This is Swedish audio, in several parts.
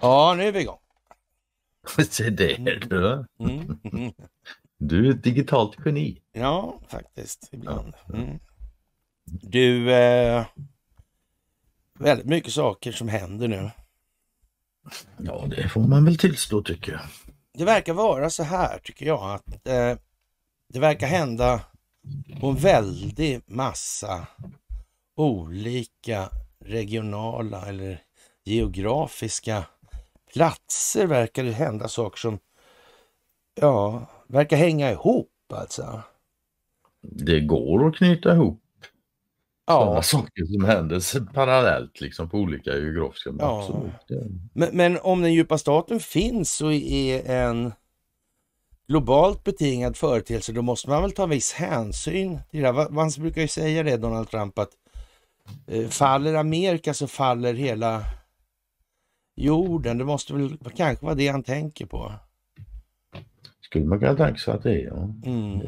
Ja, nu är vi igång. Se där mm. du. Mm. Du är ett digitalt geni. Ja, faktiskt. Ibland. Mm. Du, eh, väldigt mycket saker som händer nu. Ja, det får man väl tillstå tycker jag. Det verkar vara så här tycker jag att eh, det verkar hända på en väldig massa olika regionala eller geografiska platser verkar det hända saker som ja, verkar hänga ihop alltså. Det går att knyta ihop ja. sådana saker som händer parallellt liksom på olika geografiska ja. Men, men, om den djupa staten finns så är en globalt betingad företeelse, då måste man väl ta viss hänsyn till det. Man brukar ju säga det, Donald Trump, att eh, faller Amerika så faller hela jorden. Det måste väl kanske vara det han tänker på. Skulle man kunna tänka sig att det är, ja. Mm.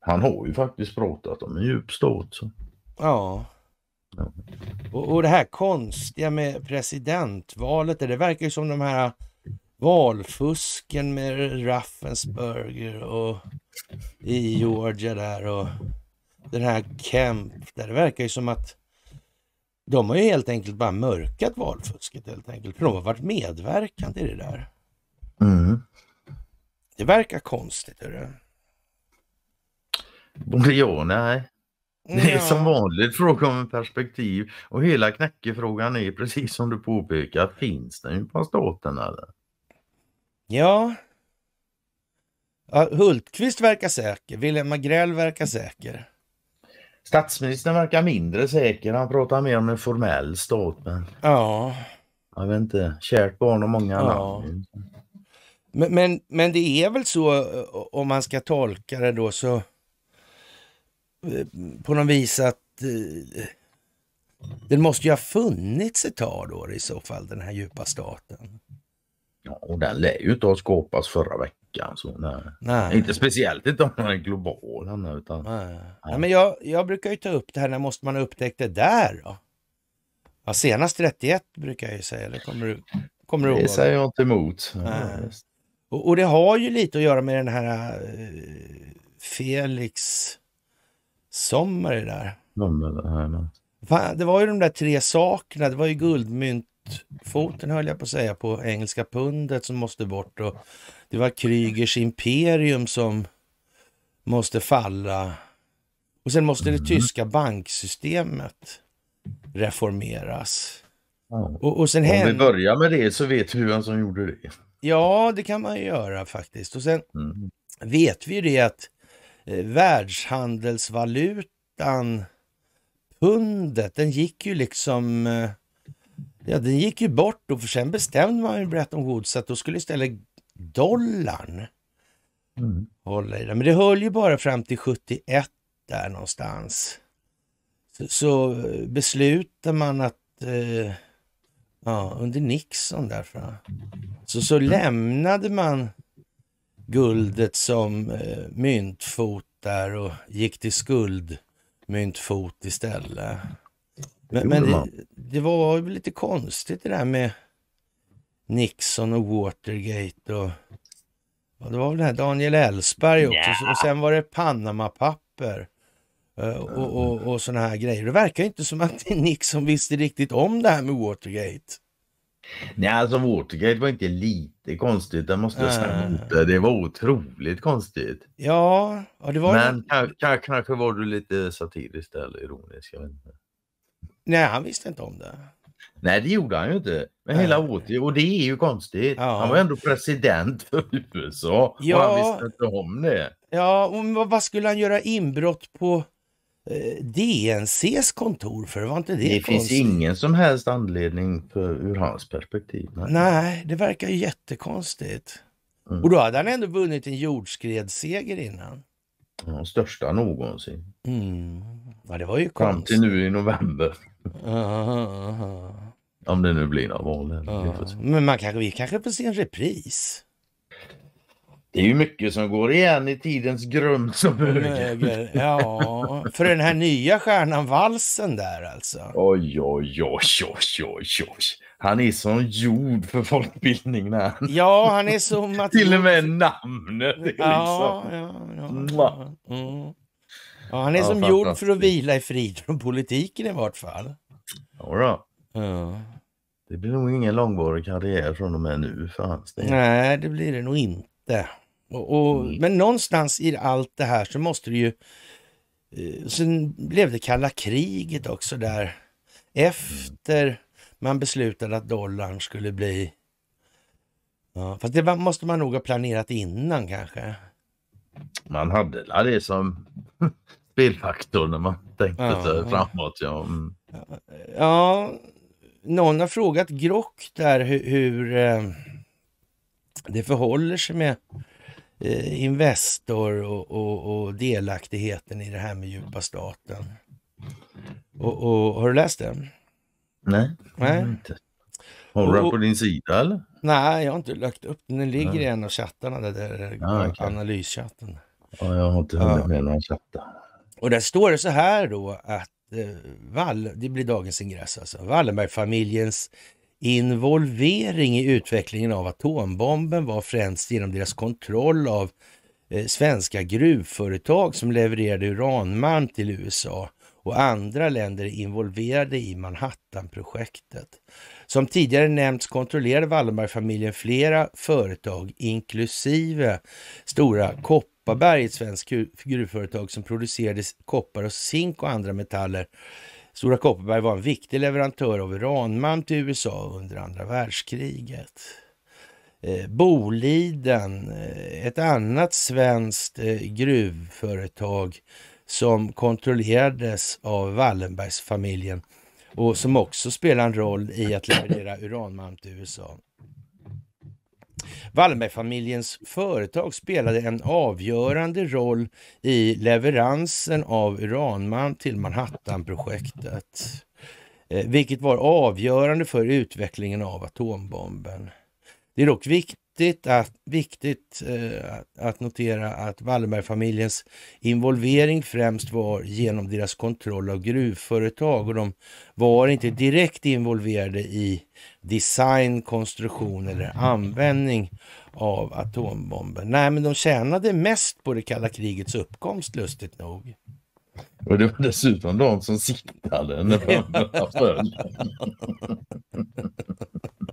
Han har ju faktiskt pratat om en djup stat. Ja. ja. Och, och det här konstiga med presidentvalet, det verkar ju som de här valfusken med Raffensburger och i Georgia där och den här Kemp. Där det verkar ju som att de har ju helt enkelt bara mörkat valfusket helt enkelt. För de har varit medverkande i det där. Mm. Det verkar konstigt. Är det? Både ja och nej. Det är som vanligt fråga om perspektiv och hela knäckefrågan är precis som du påpekar, finns den på staten eller? Ja. ja Hultqvist verkar säker. Wilhelm Agrell verkar säker. Statsministern verkar mindre säker. Han pratar mer om en formell stat. Men... Ja. Jag vet inte. Kärt barn och många ja. namn. Men, men, men det är väl så, eh, om man ska tolka det då, så eh, på något vis att eh, den måste ju ha funnits ett tag då i så fall, den här djupa staten och den lär ju inte ha skapats förra veckan. Så nej. nej. Inte speciellt inte om den är global. utan, nej. Ja. nej. men jag, jag brukar ju ta upp det här, när måste man ha upptäckt det där då? Ja, senast 31 brukar jag ju säga, eller kommer du, kommer du Det säger jag inte emot. Nej. Och, och, det har ju lite att göra med den här uh, Felix Sommer där. Ja, men, nej, men. Fan, det var ju de där tre sakerna, det var ju guldmynt, foten höll jag på att säga, på engelska pundet som måste bort. Och det var Krygers imperium som måste falla. Och sen måste det mm. tyska banksystemet reformeras. Ja. Och, och sen Om vi börjar med det så vet vi vem som gjorde det. Ja, det kan man ju göra faktiskt. Och sen mm. vet vi ju det att eh, världshandelsvalutan pundet, den gick ju liksom eh, Ja, den gick ju bort och för sen bestämde man ju Bretton Woods att då skulle istället dollarn mm. hålla i det. Men det höll ju bara fram till 71 där någonstans. Så, så eh, beslutar man att eh, ja, under Nixon därför. Så, så mm. lämnade man guldet som eh, myntfot där och gick till skuldmyntfot istället. Men, men det, det, var lite konstigt det där med Nixon och Watergate och, och det var väl den här Daniel Ellsberg också. Yeah. Och sen var det Panama-papper eh, och, och, och sådana här grejer. Det verkar inte som att Nixon visste riktigt om det här med Watergate. Nej, alltså Watergate var inte lite konstigt, det måste jag säga. Äh. Det var otroligt konstigt. Ja, ja det var... Men kanske var du lite satirisk eller ironisk, jag vet inte. Nej, han visste inte om det. Nej, det gjorde han ju inte. Men hela åter, och det är ju konstigt. Ja. Han var ändå president för USA ja. och han visste inte om det. Ja, och vad skulle han göra inbrott på eh, DNCs kontor för? Var inte det Det konstigt? finns ingen som helst anledning för, ur hans perspektiv. Nej, Nej det verkar ju jättekonstigt. Mm. Och då hade han ändå vunnit en jordskredsseger innan. De största någonsin. Mm. Ja, det var ju Fram till nu i november. Aha, aha. Om det nu blir några val. Men man kanske, vi kanske får se en repris. Det är ju mycket som går igen i tidens grund som höger. Ja, för den här nya stjärnan Valsen där alltså. Oj, oj, oj, oj, oj, oj. Han är som jord för folkbildning. När. Ja, han är som... Att... Till och med namnet. Ja, liksom... ja, ja, mm. ja, han är som jord för att vila i frid från politiken i vart fall. Ja, Det blir nog ingen långvarig karriär från och med nu för hans del. Nej, det blir det nog inte. Och, och mm. Men någonstans i allt det här så måste det ju... Eh, sen blev det kalla kriget också där mm. efter man beslutade att dollarn skulle bli... Ja, fast det måste man nog ha planerat innan kanske. Man hade ja, det som spelfaktor när man tänkte ja, sig framåt. Ja. Mm. ja, någon har frågat Grock där hur, hur eh, det förhåller sig med eh, Investor och, och, och, delaktigheten i det här med djupa staten. Och, och har du läst den? Nej, Nej. Mm, inte. Har du den på din sida eller? Nej, jag har inte lagt upp den. Den ligger i en av chattarna, den där ja, eh, ah, okay. analyschatten. Ja, jag har inte hunnit ja. med någon chatta. Och där står det så här då att eh, Wall, det blir dagens ingress alltså, Wallenbergfamiljens involvering i utvecklingen av atombomben var främst genom deras kontroll av eh, svenska gruvföretag som levererade uranmalm till USA och andra länder är involverade i Manhattanprojektet. Som tidigare nämnts kontrollerade Wallenbergfamiljen flera företag, inklusive Stora Kopparberg, ett svenskt gruvföretag som producerade koppar och zink och andra metaller. Stora Kopparberg var en viktig leverantör av uranmalm till USA under andra världskriget. Eh, Boliden, eh, ett annat svenskt eh, gruvföretag som kontrollerades av Wallenbergsfamiljen och som också spelar en roll i att leverera uranmalm till USA. Wallenbergfamiljens företag spelade en avgörande roll i leveransen av uranmalm till Manhattanprojektet, eh, vilket var avgörande för utvecklingen av atombomben. Det är dock viktigt viktigt att, viktigt, eh, att notera att Wallenbergfamiljens involvering främst var genom deras kontroll av gruvföretag och de var inte direkt involverade i design, konstruktion eller användning av atombomber. Nej, men de tjänade mest på det kalla krigets uppkomst, lustigt nog. Och det var dessutom de som siktade när de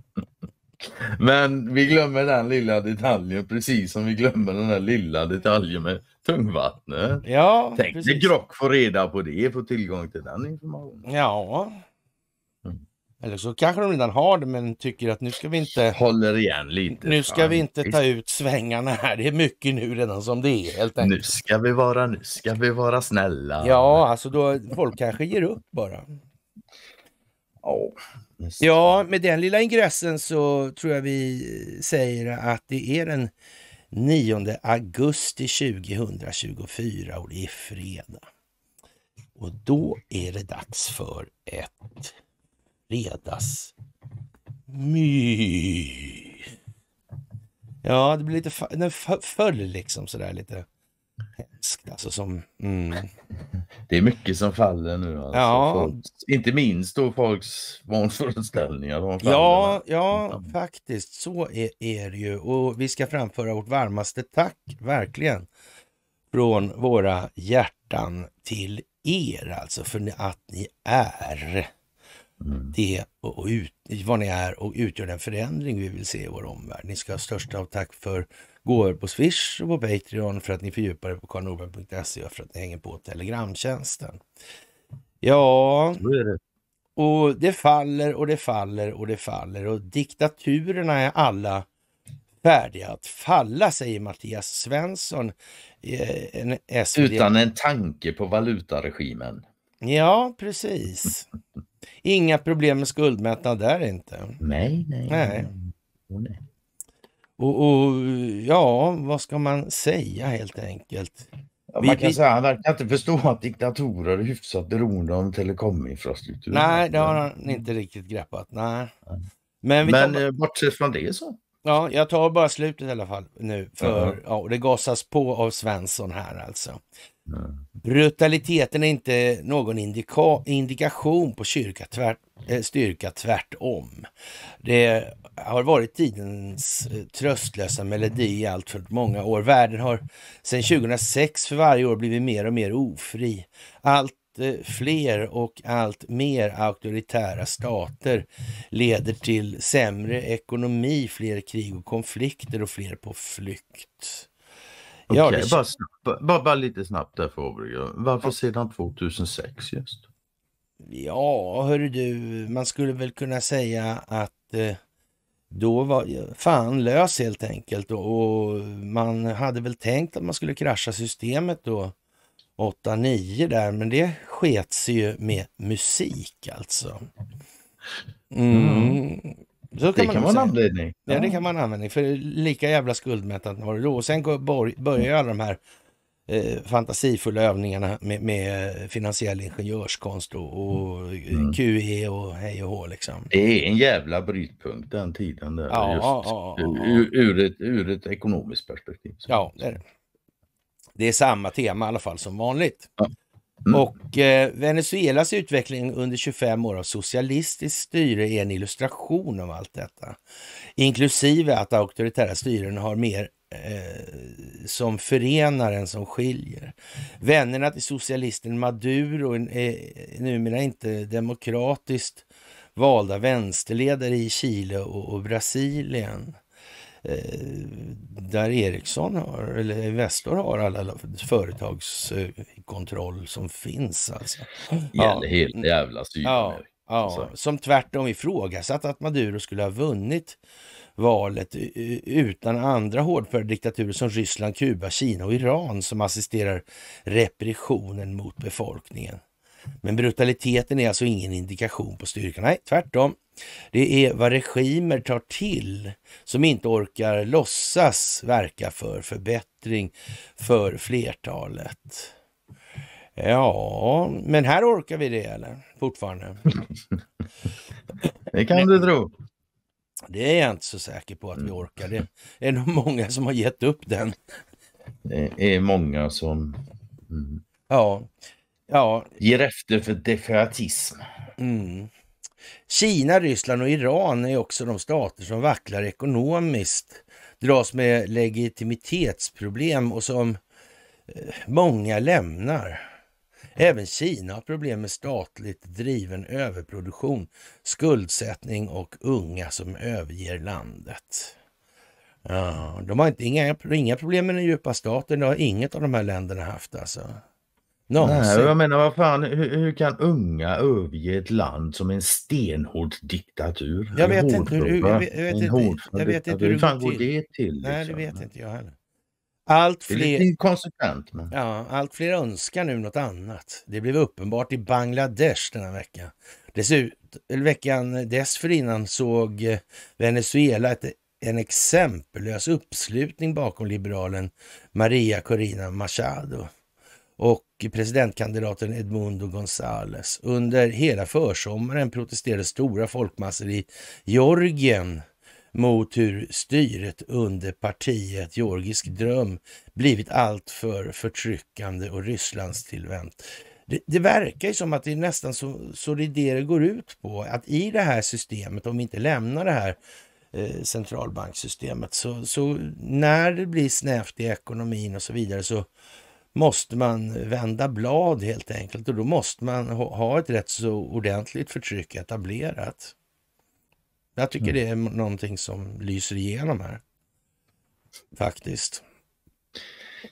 Men vi glömmer den lilla detaljen precis som vi glömmer den där lilla detaljen med tungvattnet. Ja, Tänk precis. när Grock får reda på det, får tillgång till den informationen. Ja. Mm. Eller så kanske de redan har det men tycker att nu ska vi inte... Håller igen lite. Nu ska vi inte ta ut svängarna här. Det är mycket nu redan som det är helt enkelt. Nu ska vi vara, nu ska vi vara snälla. Ja, alltså då folk kanske ger upp bara. Ja, ja, med den lilla ingressen så tror jag vi säger att det är den 9 augusti 2024 och det är fredag. Och då är det dags för ett fredagsmys. Ja, det blir lite... Den föll liksom sådär lite hemskt alltså. Som, mm. Det är mycket som faller nu. Alltså. Ja. Folk, inte minst då folks vanföreställningar. Ja, ja, mm. faktiskt så är, är, det ju. Och vi ska framföra vårt varmaste tack, verkligen, från våra hjärtan till er alltså, för att ni är mm. det och ut, vad ni är och utgör den förändring vi vill se i vår omvärld. Ni ska ha största av tack för gå över på Swish och på Patreon för att ni fördjupar er på karlnorberg.se och för att ni hänger på Telegramtjänsten. Ja, och det faller och det faller och det faller och diktaturerna är alla färdiga att falla, säger Mattias Svensson. Eh, en Utan en tanke på valutaregimen. Ja, precis. Inga problem med skuldmättnad där inte. Nej, nej. nej. nej. Och, och, ja, vad ska man säga helt enkelt? Ja, man kan säga han verkar inte förstå att diktatorer är hyfsat beroende av telekominfrastruktur. Nej, det har han inte riktigt greppat. Nej. Men, Men tar... Eh, bortsett från det så. Ja, jag tar bara slutet i alla fall nu. För mm. ja, Det gasas på av Svensson här alltså. Mm. Brutaliteten är inte någon indika indikation på kyrka tvärt, eh, styrka, tvärtom. Det har varit tidens eh, tröstlösa melodi i allt för många år. Världen har sedan 2006 för varje år blivit mer och mer ofri. Allt eh, fler och allt mer auktoritära stater leder till sämre ekonomi, fler krig och konflikter och fler på flykt. Okej, ja, det... bara, snabbt, bara, bara, lite snabbt där för Åbrygge. Varför sedan 2006 just? Ja, hörru du, man skulle väl kunna säga att eh, då var fan lös helt enkelt och man hade väl tänkt att man skulle krascha systemet då 8-9 där, men det sket sig ju med musik alltså. Mm. Mm. det kan man, man användning. Ja, det kan man använda. för lika jävla skuldmättat var det då. Och sen går, börjar alla de här Eh, fantasifulla övningarna med, med eh, finansiell ingenjörskonst och, och eh, mm. QE och hej och hå liksom. Det är en jävla brytpunkt den tiden där. Ja, just, ja, ja, ur, ur, ett, ur ett ekonomiskt perspektiv. Ja, det är det. Det är samma tema i alla fall som vanligt. Mm. Och eh, Venezuelas utveckling under 25 år av socialistiskt styre är en illustration av allt detta. Inklusive att auktoritära styren har mer som förenar än som skiljer. Vännerna till socialisten Maduro är numera inte demokratiskt valda vänsterledare i Chile och, och Brasilien. Eh, där Ericsson har, eller Investor har alla företagskontroll som finns. Alltså. Ja, helt jävla Sydamerika. Ja, ja, som tvärtom ifrågasatt att Maduro skulle ha vunnit valet utan andra hårdföra diktaturer som Ryssland, Kuba, Kina och Iran som assisterar repressionen mot befolkningen. Men brutaliteten är alltså ingen indikation på styrkan. Nej, tvärtom. Det är vad regimer tar till som inte orkar låtsas verka för förbättring för flertalet. Ja, men här orkar vi det eller? Fortfarande. det kan du tro. Det är jag inte så säker på att vi mm. orkar. Det är nog många som har gett upp den. Det är många som mm. ja. Ja. ger efter för defaitism. Mm. Kina, Ryssland och Iran är också de stater som vacklar ekonomiskt, dras med legitimitetsproblem och som eh, många lämnar. Även Kina har problem med statligt driven överproduktion, skuldsättning och unga som överger landet. Ja, de har inte, inga, inga problem med den djupa staten, det har inget av de här länderna haft alltså. Nej, jag menar vad fan, hur, hur, kan unga överge ett land som en stenhård diktatur? Jag vet inte hur, jag vet, jag vet inte hur det går till. Nej, det liksom? vet inte jag heller. Allt fler... Det är inkonsekvent. Men... Ja, allt fler önskar nu något annat. Det blev uppenbart i Bangladesh denna vecka. Dessut... Veckan dessförinnan såg eh, Venezuela ett... en exempellös uppslutning bakom liberalen Maria Corina Machado och presidentkandidaten Edmundo González. Under hela försommaren protesterade stora folkmassor i Georgien mot hur styret under partiet Georgisk dröm blivit alltför förtryckande och Rysslands tillvänt. Det, det, verkar ju som att det är nästan så, så det det går ut på, att i det här systemet, om vi inte lämnar det här eh, centralbanksystemet, så, så när det blir snävt i ekonomin och så vidare så måste man vända blad helt enkelt och då måste man ha, ha ett rätt så ordentligt förtryck etablerat. Jag tycker mm. det är någonting som lyser igenom här. Faktiskt.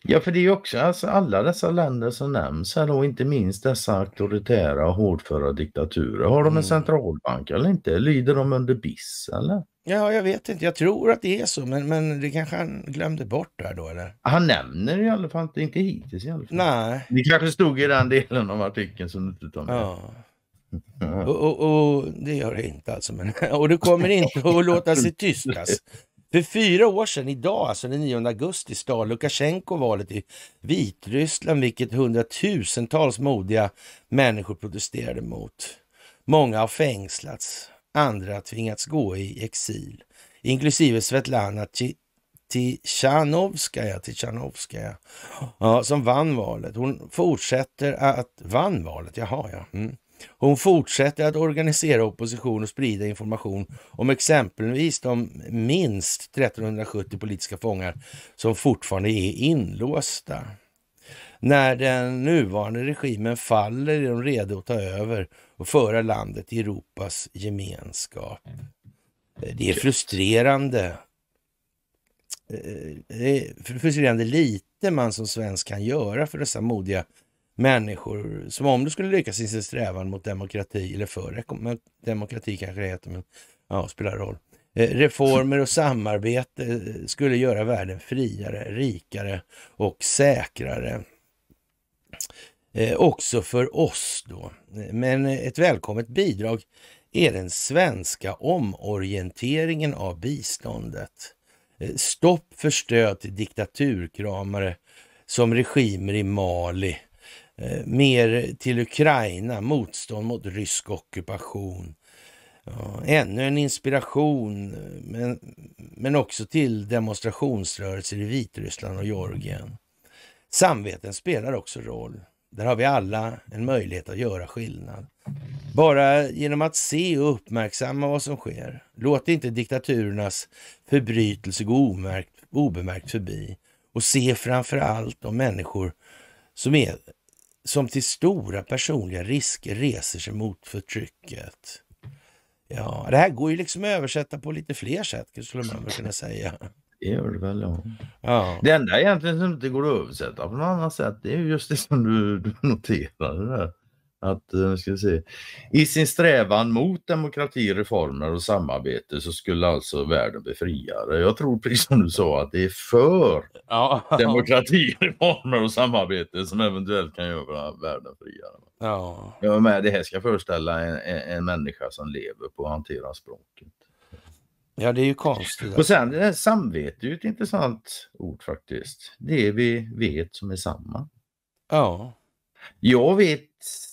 Ja, för det är ju också alltså, alla dessa länder som nämns här då, inte minst dessa auktoritära och hårdföra diktaturer. Har de en mm. centralbank eller inte? Lyder de under BIS eller? Ja, jag vet inte. Jag tror att det är så, men, men det kanske han glömde bort där då eller? Han nämner i alla fall inte, inte hittills i alla fall. Nej. Det kanske stod i den delen av artikeln som du inte tar med. Ja. Och, och, och, det gör det inte alltså. Men, och det kommer inte att låta sig tystas. För fyra år sedan, idag, alltså den 9 augusti, stal Lukasjenko valet i Vitryssland, vilket hundratusentals modiga människor protesterade mot. Många har fängslats, andra har tvingats gå i exil, inklusive Svetlana Tichanovskaja, Tichanovskaja ja, som vann valet. Hon fortsätter att... Vann valet? Jaha, ja. Mm. Hon fortsätter att organisera opposition och sprida information om exempelvis de minst 1370 politiska fångar som fortfarande är inlåsta. När den nuvarande regimen faller är de redo att ta över och föra landet i Europas gemenskap. Det är frustrerande. Eh, det är frustrerande lite man som svensk kan göra för dessa modiga människor som om de skulle lyckas i sin strävan mot demokrati, eller för demokrati kanske det heter, men ja, spelar roll. Eh, reformer och samarbete eh, skulle göra världen friare, rikare och säkrare. Eh, också för oss då. Men ett välkommet bidrag är den svenska omorienteringen av biståndet. stopp för stöd till diktaturkramare som regimer i Mali Eh, mer till Ukraina, motstånd mot rysk ockupation. Ja, ännu en inspiration, men, men också till demonstrationsrörelser i Vitryssland och Georgien. Samveten spelar också roll. Där har vi alla en möjlighet att göra skillnad. Bara genom att se och uppmärksamma vad som sker. Låt inte diktaturernas förbrytelse gå omärkt, obemärkt förbi. Och se framför allt de människor som är som till stora personliga risker reser sig mot förtrycket. Ja, det här går ju liksom att översätta på lite fler sätt skulle man kunna säga. Det gör det väl, ja. ja. Det enda egentligen som inte går att översätta på något annat sätt det är just det som du, du noterade där att, eh, ska se, i sin strävan mot demokrati, reformer och samarbete så skulle alltså världen bli friare. Jag tror precis som du sa att det är för ja. demokrati, reformer och samarbete som eventuellt kan göra världen friare. Ja. Jag med, det här ska föreställa en, en, människa som lever på att hantera språket. Ja, det är ju konstigt. Och sen det samvete är ju ett intressant ord faktiskt. Det vi vet som är samma. Ja. Jag vet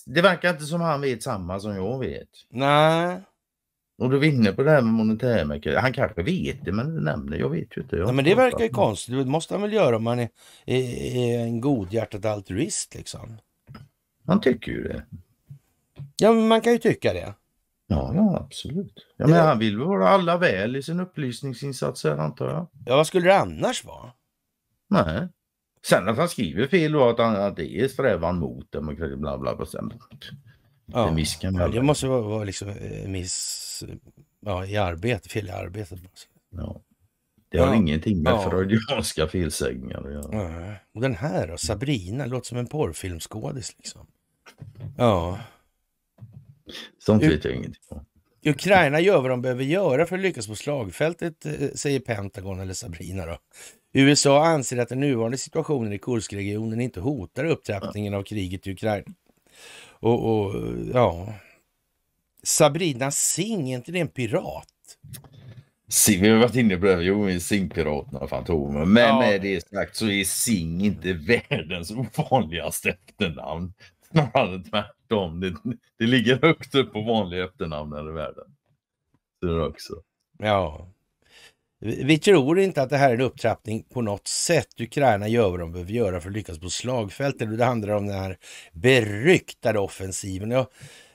det verkar inte som han vet samma som jag vet. Nej. Och du var på det här med monetärmekanism. Han kanske vet det men nämner jag vet ju inte. Jag Nej, men det verkar ju konstigt. Det måste han väl göra om han är, är, är en godhjärtad altruist liksom. Han tycker ju det. Ja men man kan ju tycka det. Ja, ja absolut. Ja, men det... Han vill väl vara alla väl i sin upplysningsinsats här antar jag. Ja vad skulle det annars vara? Nej. Sen att han skriver fel och att, han, att det är strävan mot demokrati, bla bla bla. Sen, ja, miskan, ja, det måste vara, vara liksom eh, miss ja, i arbete, fel i arbetet. Ja. Det har ja. ingenting med ja. freudianska felsägningar att göra. Ja. Och den här då, Sabrina, låter som en porrfilmskådis liksom. Ja. Sånt vet jag ingenting om. Ukraina gör vad de behöver göra för att lyckas på slagfältet, eh, säger Pentagon eller Sabrina då. USA anser att den nuvarande situationen i Kurskregionen inte hotar upptrappningen av kriget i Ukraina. Och, och ja... Sabrina Singh, är inte det en pirat? Sing, vi har varit inne på det, jo, och Fantomen. Men ja. med det sagt så är Singh inte världens vanligaste efternamn. Snarare tvärtom. Det, det ligger högt upp på vanliga efternamn i världen. Så det också. Ja. Vi tror inte att det här är en upptrappning på något sätt. Ukraina gör vad de behöver göra för att lyckas på slagfältet. Det handlar om den här beryktade offensiven. Jag,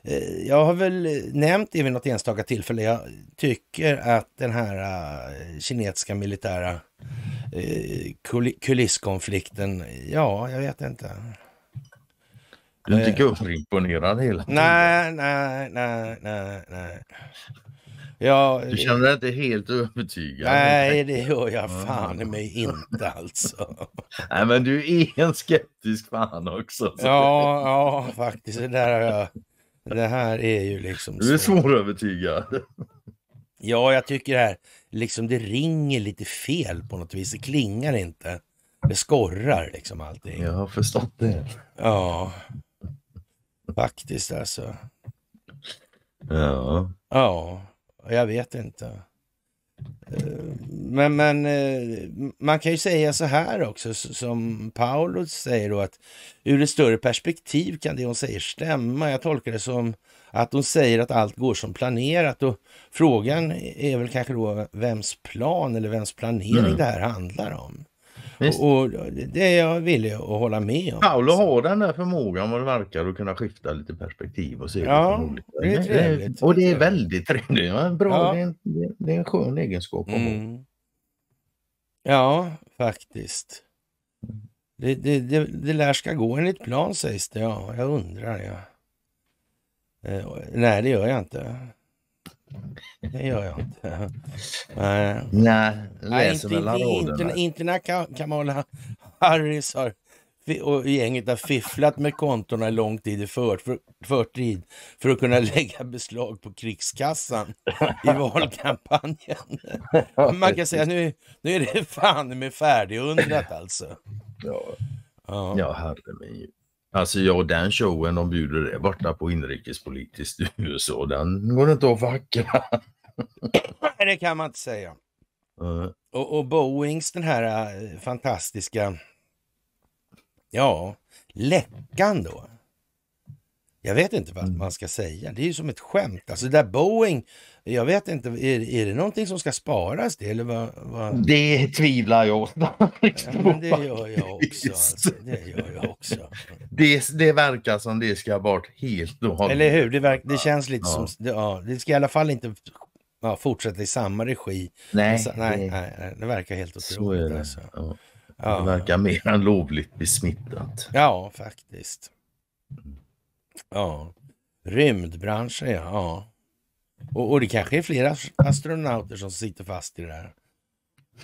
eh, jag har väl nämnt det vid något enstaka tillfälle. Jag tycker att den här eh, kinesiska militära eh, kulisskonflikten, ja, jag vet inte. Du är inte kursimponerad hela tiden? Nej, nej, nej, nej, nej. Ja, du eh, känner dig inte helt övertygad? Nej, det gör jag ah. fan i mig inte alltså. nej, men du är en skeptisk fan också. Ja, ja, faktiskt. Det, där jag, det här är ju liksom... Du är svårövertygad. ja, jag tycker det här, liksom det ringer lite fel på något vis. Det klingar inte. Det skorrar liksom allting. Jag har förstått det. Ja, faktiskt alltså. Ja. Ja. Jag vet inte. Eh, men, men eh, man kan ju säga så här också, som Paolo säger då, att ur ett större perspektiv kan det hon säger stämma. Jag tolkar det som att hon säger att allt går som planerat och frågan är väl kanske då vems plan eller vems planering mm. det här handlar om. Visst. Och, det är jag villig att hålla med om. Paolo har den där förmågan vad det verkar att kunna skifta lite perspektiv och se ja, det olika. Det är trevligt. Och det är väldigt trevligt. Ja, bra. Ja. Det, är en, det är en skön egenskap. Mm. Ja, faktiskt. Mm. Det, det, det, det lär ska gå enligt plan sägs det. Ja, jag undrar. Ja. Eh, nej, det gör jag inte. Det gör jag inte. Nej, Nej läser Nej, Inte, när Kamala Harris har, och gänget har fifflat med kontorna lång tid i för, för, förtid för att kunna lägga beslag på krigskassan i valkampanjen. Man kan säga nu, nu är det fan med färdigundrat alltså. Ja, ja. ja herre min Alltså ja, den showen de bjuder det borta på inrikespolitiskt i USA, den går inte att vackra. Nej, det kan man inte säga. Mm. Och, och, Boeings den här äh, fantastiska, ja, läckan då. Jag vet inte vad mm. man ska säga. Det är ju som ett skämt. Alltså där Boeing jag vet inte, är, är det någonting som ska sparas det eller vad? vad? Det tvivlar jag ja, Det gör jag också. Alltså. Det, gör jag också. det, det verkar som det ska bort helt och hållet. Eller hur, det, verk, det känns lite ja. som, det, ja, det ska i alla fall inte ja, fortsätta i samma regi. Nej, Men, alltså, nej, nej, nej, det verkar helt otroligt. Så det. Alltså. Ja. det verkar mer än lovligt besmittat. Ja, faktiskt. Ja, rymdbranschen ja. Och, och, det kanske är flera astronauter som sitter fast i det här.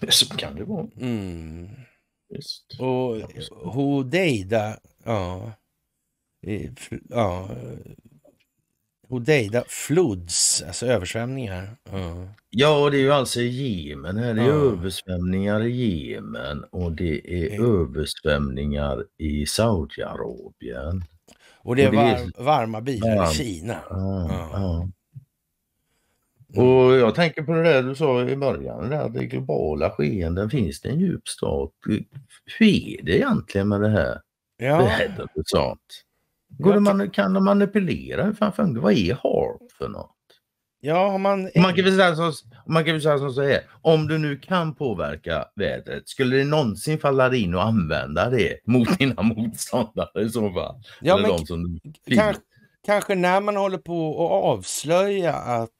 Så kan det vara. Mm. Just. Och Hodeida, ja. Ja. Hodeida floods, alltså översvämningar. Ja. ja, och det är ju alltså i Jemen. Här. Det är ja. översvämningar i Jemen och det är ja. översvämningar i Saudiarabien. Och det är, var, varma bilar i Kina. Ja, Mm. Och jag tänker på det där du sa i början, det, där, det globala skeenden. Finns det en djup stat? Hur är det egentligen med det här ja. vädret och sånt? Går det man, kan de manipulera? Hur fan funkar Vad är harp för något? Ja, har man... Man kan väl säga, som, man kan väl säga som så här. Om du nu kan påverka vädret, skulle det någonsin falla in och använda det mot dina motståndare i så fall? Ja, Eller men, som kanske, kanske när man håller på att avslöja att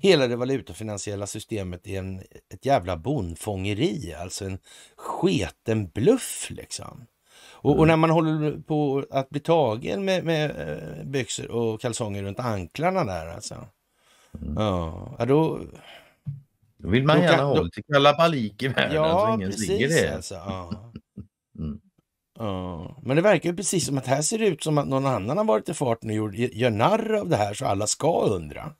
hela det valutafinansiella systemet är en, ett jävla bonfångeri, alltså en sketen bluff liksom. Och, och, mm. när man håller på att bli tagen med, med eh, byxor och kalsonger runt anklarna där alltså. Mm. Ja, då... Då vill man då gärna kan, ha då, lite kalabalik i världen ja, så ingen precis, det. Alltså, ja. mm. ja. Men det verkar ju precis som att här ser det ut som att någon annan har varit i farten och gjort, gör narr av det här så alla ska undra.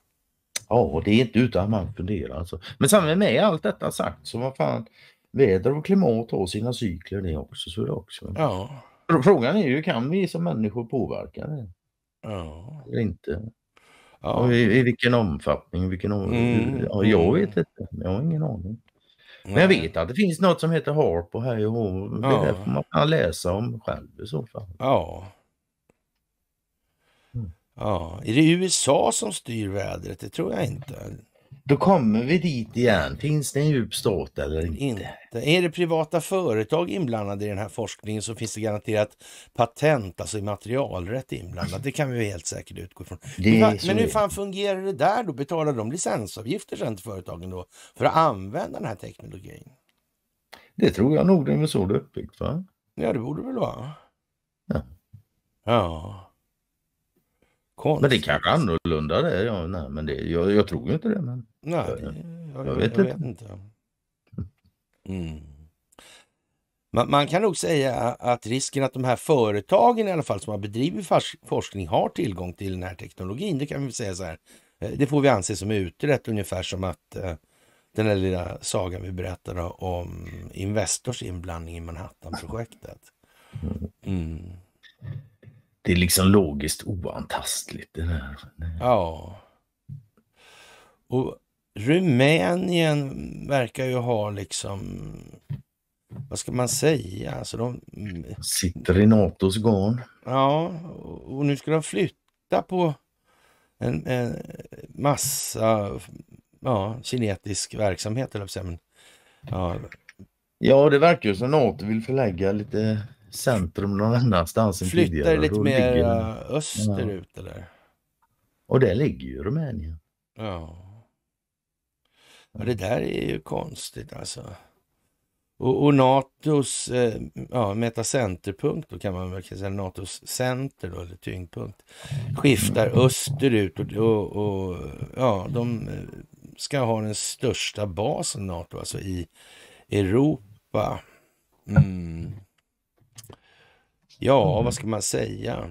Ja, det är inte utan man funderar. Alltså. Men samtidigt med allt detta sagt så vad fan, väder och klimat har sina cykler det också. Så det också. Ja. Frågan är ju, kan vi som människor påverka det? Ja. Eller inte? Ja. I, I, vilken omfattning? Vilken om... Mm. ja, jag mm. vet inte. Jag har ingen aning. Nej. Men jag vet att det finns något som heter Harpo här i Håbo. Det ja. får man läsa om själv i så fall. Ja. Ja, är det USA som styr vädret? Det tror jag inte. Då kommer vi dit igen. Finns det en djup stat eller inte? inte? Är det privata företag inblandade i den här forskningen så finns det garanterat patent, alltså immaterialrätt inblandat. Det kan vi helt säkert utgå ifrån. Men, hur fan fungerar det där då? Betalar de licensavgifter sen till företagen då för att använda den här teknologin? Det tror jag nog det är så det är uppbyggt va? Ja det borde väl vara. Ja. ja amerikanskt. Men det är kanske annorlunda det. Ja, nej, men det jag, jag tror ju inte det. Men, nej, jag, jag, jag vet, vet inte. Mm. Man, man, kan nog säga att risken att de här företagen i alla fall som har bedrivit forskning har tillgång till den här teknologin. Det kan vi säga så här. Eh, det får vi anse som utrett ungefär som att eh, den här lilla sagan vi berättade om Investors inblandning i Manhattan-projektet. Mm. mm. Det är liksom logiskt oantastligt. Det där. Ja. Och Rumänien verkar ju ha liksom, vad ska man säga? Alltså de... Sitter i Natos garn. Ja, och nu ska de flytta på en, en massa ja, kinetisk verksamhet, eller jag men, ja. ja, det verkar ju som Nato vill förlägga lite centrum någon annanstans än Flyttar tidigare. lite mer ligger... Eh, österut ja. eller? Och där ligger ju Rumänien. Ja. ja. Det där är ju konstigt alltså. Och, och Natos eh, ja, metacenterpunkt, då kan man väl säga Natos center då, eller tyngdpunkt, skiftar österut och, och, och, ja, de eh, ska ha den största basen Nato, alltså i Europa. Mm. Ja, mm. vad ska man säga?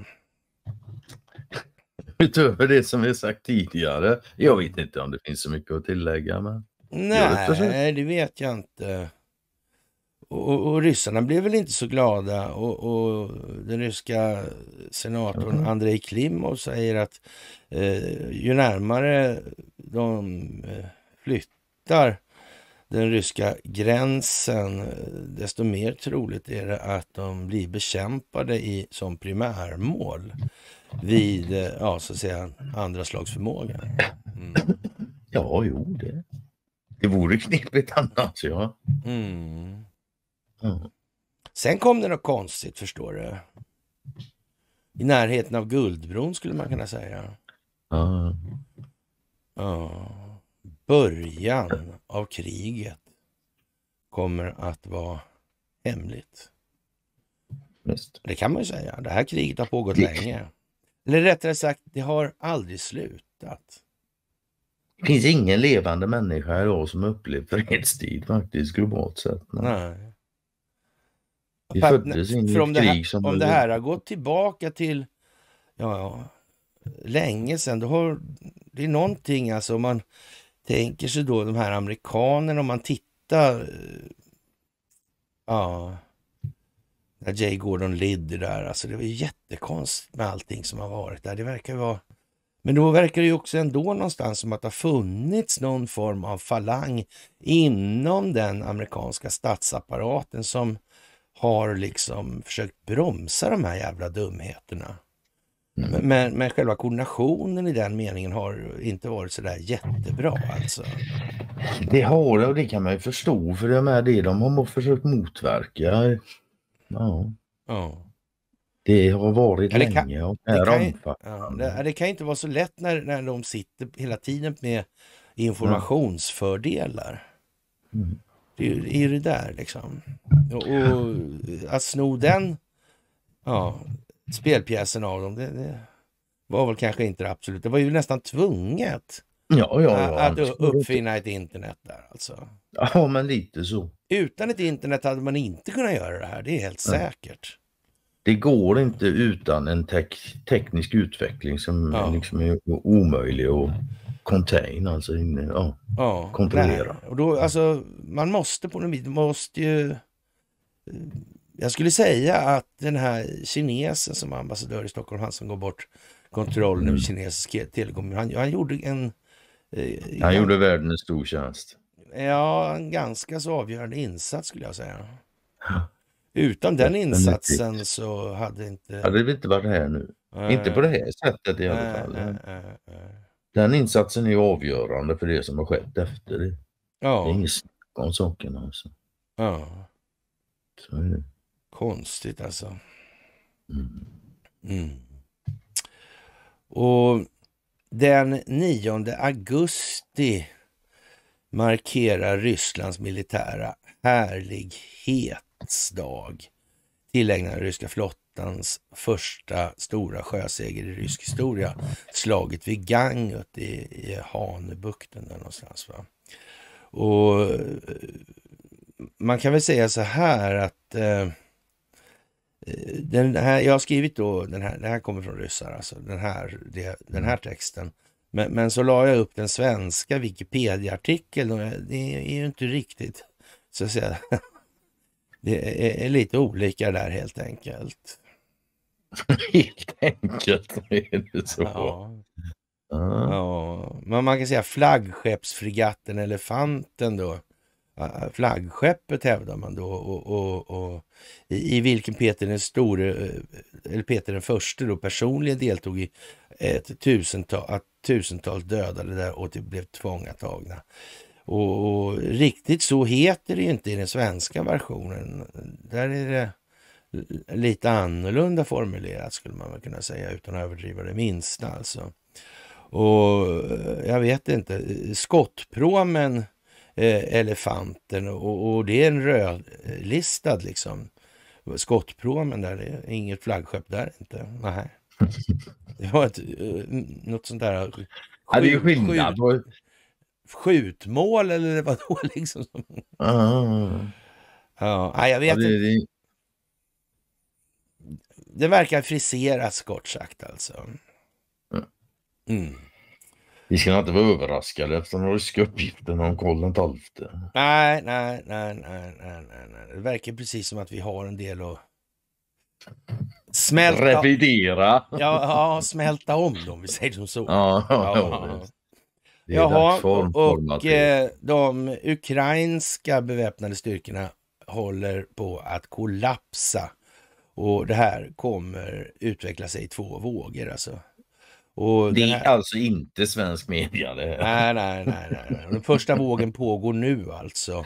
Utöver det som vi sagt tidigare. Jag vet inte om det finns så mycket att tillägga. Men... Nej, det vet jag inte. Och, och, ryssarna blev väl inte så glada och, och den ryska senatorn mm. Andrei Klimov säger att eh, ju närmare de eh, flyttar den ryska gränsen, desto mer troligt är det att de blir bekämpade i, som primärmål vid ja, så att säga, andra slags förmåga. Mm. Ja, jo, det, det vore knepigt annars. Ja. Mm. Mm. Sen kom det något konstigt, förstår du. I närheten av Guldbron skulle man kunna säga. Ja början av kriget kommer att vara hemligt. Just. Det kan man ju säga. Det här kriget har pågått länge. Eller rättare sagt, det har aldrig slutat. Det finns ingen levande människa idag som upplevt fredstid faktiskt globalt sett. Nej. Vi Pat, föddes in i ett krig här, som... Om det här har gått tillbaka till ja, ja, länge sedan, då har det är någonting alltså. Man, tänker sig då de här amerikanerna, om man tittar... Eh, ja, när Jay Gordon Lidder där, alltså det var ju jättekonstigt med allting som har varit där. Det verkar vara... Men då verkar det ju också ändå någonstans som att det har funnits någon form av falang inom den amerikanska statsapparaten som har liksom försökt bromsa de här jävla dumheterna. Mm. Men, men själva koordinationen i den meningen har inte varit sådär jättebra alltså. Det har det och det kan man ju förstå för det är det de har försökt motverka. Ja. ja. Det har varit ja, det kan, länge och är omfattande. Ja, det, det, kan inte vara så lätt när, när de sitter hela tiden med informationsfördelar. Mm. Det är ju det där liksom. Och, och att sno den, ja, spelpjäsen av dem. Det, det, var väl kanske inte det absolut. Det var ju nästan tvunget ja, ja, ja. att uppfinna ett internet där alltså. Ja, men lite så. Utan ett internet hade man inte kunnat göra det här, det är helt Nej. säkert. Det går inte utan en tek teknisk utveckling som ja. liksom är omöjlig att contain, alltså inne, ja, ja, kontrollera. Och då, alltså, man måste på något vis, måste ju eh, jag skulle säga att den här kinesen som ambassadör i Stockholm, han som går bort kontrollen över mm. kinesisk telekom, han, han gjorde en... Eh, han gans, gjorde världen en stor tjänst. Ja, en ganska så avgörande insats skulle jag säga. Utan den insatsen så hade inte... Hade vi inte varit här nu. Äh, inte på det här sättet i alla fall. Äh, äh, den insatsen är avgörande för det som har skett efter det. Ja. Det är inget snack om saken alltså. Ja. Så är det. Konstigt alltså. Mm. mm. Och den 9 augusti markerar Rysslands militära härlighetsdag. Tillägnar ryska flottans första stora sjöseger i rysk historia. Slaget vid Gangut i, i Hanöbukten där någonstans. Va? Och eh, man kan väl säga så här att eh, den här, jag har skrivit då, den här, det här kommer från ryssar alltså, den här, det, den här mm. texten. Men, men, så la jag upp den svenska Wikipedia-artikeln och det är ju inte riktigt, så att säga. Det är, är lite olika där helt enkelt. helt enkelt, är det så? Ja. Ah. ja. Men man kan säga flaggskeppsfregatten Elefanten då Eh, flaggskeppet hävdar man då och, och, och i, i, vilken Peter den store, eh, eller Peter den förste då personligen deltog i ett tusental, att tusentals dödade där och det blev tvångatagna. Och, och riktigt så heter det ju inte i den svenska versionen. Där är det lite annorlunda formulerat skulle man väl kunna säga utan att överdriva det minsta alltså. Och eh, jag vet inte, skottpråmen Eh, elefanten och, och, det är en rödlistad liksom. Skottpråmen där, det är inget flaggskepp där inte. Nej. Det var ett, eh, något sånt där... Skjut, ja, det är skillnad. Skjut, skjutmål eller vadå liksom? Uh. Ja, jag vet ja, det, det... det verkar friseras kort sagt alltså. Mm. Vi ska inte vara överraskade efter den ryska uppgiften om Karl XII. Nej, nej, nej, nej, nej, nej. Det verkar precis som att vi har en del att smälta. Revidera. Ja, ja smälta om dem, vi säger som så. Ja, ja, ja. Det är Jaha, och eh, de ukrainska beväpnade styrkorna håller på att kollapsa. Och det här kommer utveckla sig i två vågor alltså. Och det är här... alltså inte svensk media? Det... Nej, nej, nej, nej. Den första vågen pågår nu alltså.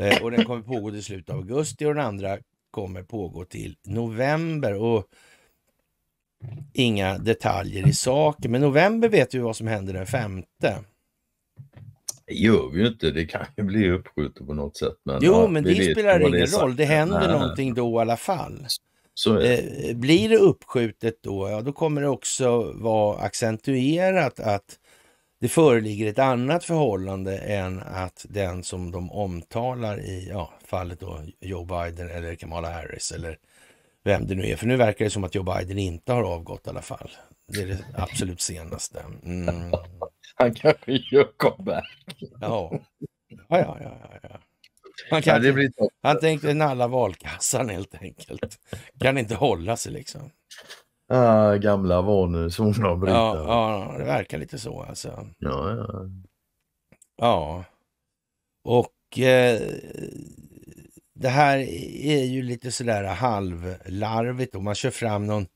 Eh, och den kommer pågå till slutet av augusti och den andra kommer pågå till november. Och inga detaljer i saken. Men november vet vi vad som händer den femte. Det gör vi ju inte. Det kan ju bli uppskjutet på något sätt. Men, jo, ja, men det spelar ingen roll. Det händer Nej. någonting då i alla fall. Eh, blir det uppskjutet då, ja då kommer det också vara accentuerat att det föreligger ett annat förhållande än att den som de omtalar i ja, fallet då Joe Biden eller Kamala Harris eller vem det nu är. För nu verkar det som att Joe Biden inte har avgått i alla fall. Det är det absolut senaste. Mm. Han kanske gör comeback. Ja. Ja, ja, ja, ja. Han, kan, ja, blir han tänkte nalla valkassan helt enkelt. Kan inte hålla sig liksom. Ah, gamla nu, som hon har bryta. Ja, ja, det verkar lite så alltså. Ja, ja. ja. och eh, det här är ju lite sådär halvlarvigt och man kör fram någon,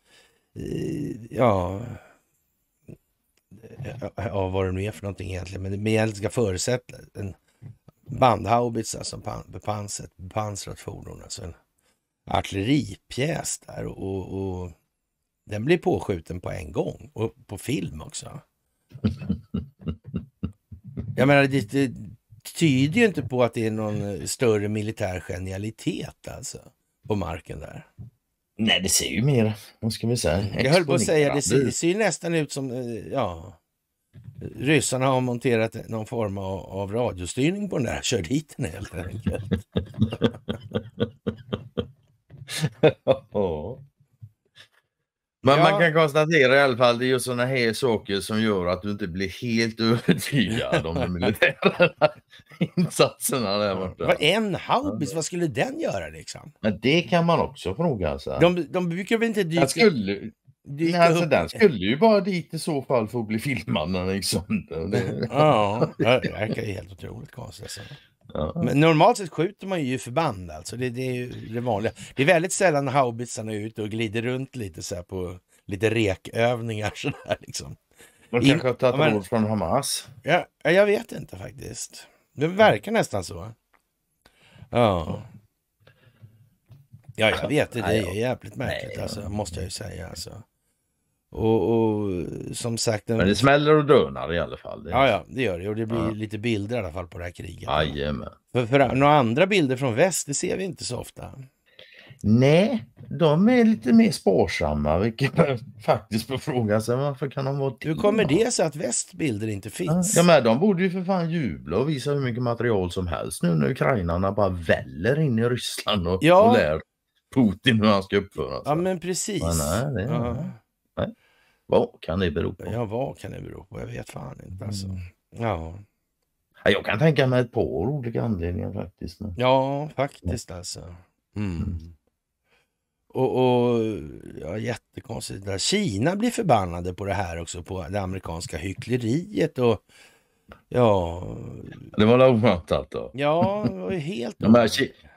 eh, ja, ja eh, vad det nu är för någonting egentligen, men det med egentliga förutsättningar Bandhaubits, alltså bepansrat, bepansrat fordon. Alltså en artilleripjäs där och, och, och, den blir påskjuten på en gång och på film också. Jag menar, det, det tyder ju inte på att det är någon eh, större militär genialitet alltså på marken där. Nej, det ser ju mer, vad ska vi säga, Jag höll på att säga, det ser, det ser nästan ut som, eh, ja, ryssarna har monterat någon form av, av radiostyrning på den där. Kör dit den helt enkelt. ja. Men ja. man kan konstatera i alla fall, det är just sådana här saker som gör att du inte blir helt övertygad om de militära insatserna där borta. Vad en haubits, vad skulle den göra liksom? Men det kan man också fråga sig. Alltså. De, de brukar väl inte dyka... Jag skulle, Nej, alltså, upp... Den skulle ju bara dit i så fall för att bli filmad liksom. Det... ja, det verkar ju helt otroligt konstigt. Alltså. Ja. Men normalt sett skjuter man ju förband alltså. Det, det är ju det vanliga. Det är väldigt sällan haubitsarna är ute och glider runt lite så på lite rekövningar sådär liksom. Man kanske har tagit råd från Hamas. Ja, jag vet inte faktiskt. Det verkar nästan så. Ja. Ja, jag vet det. Det är jävligt märkligt alltså, måste jag ju säga alltså. Och, och, som sagt... Men det smäller och dönar i alla fall. Det... Ja, ja, det gör det. Och det blir ja. lite bilder i alla fall på det här kriget. Jajamän. För, för några andra bilder från väst, det ser vi inte så ofta. Nej, de är lite mer sparsamma, vilket man faktiskt får fråga sig varför kan de vara till? Hur kommer det sig att västbilder inte finns? Ja, men de borde ju för fan jubla och visa hur mycket material som helst nu när ukrainarna bara väller in i Ryssland och, ja. och lär Putin hur han ska uppföra sig. Ja, men precis. Men nej, det är... ja. Vad kan det bero på? Ja, vad kan det bero på? Jag vet fan inte alltså. Mm. Ja. Jag kan tänka mig ett par olika anledningar faktiskt. Men... Ja, faktiskt ja. alltså. Mm. Mm. Och, och ja, jättekonstigt. Kina blir förbannade på det här också, på det amerikanska hyckleriet och ja... Det var oväntat då. Ja, det var helt... De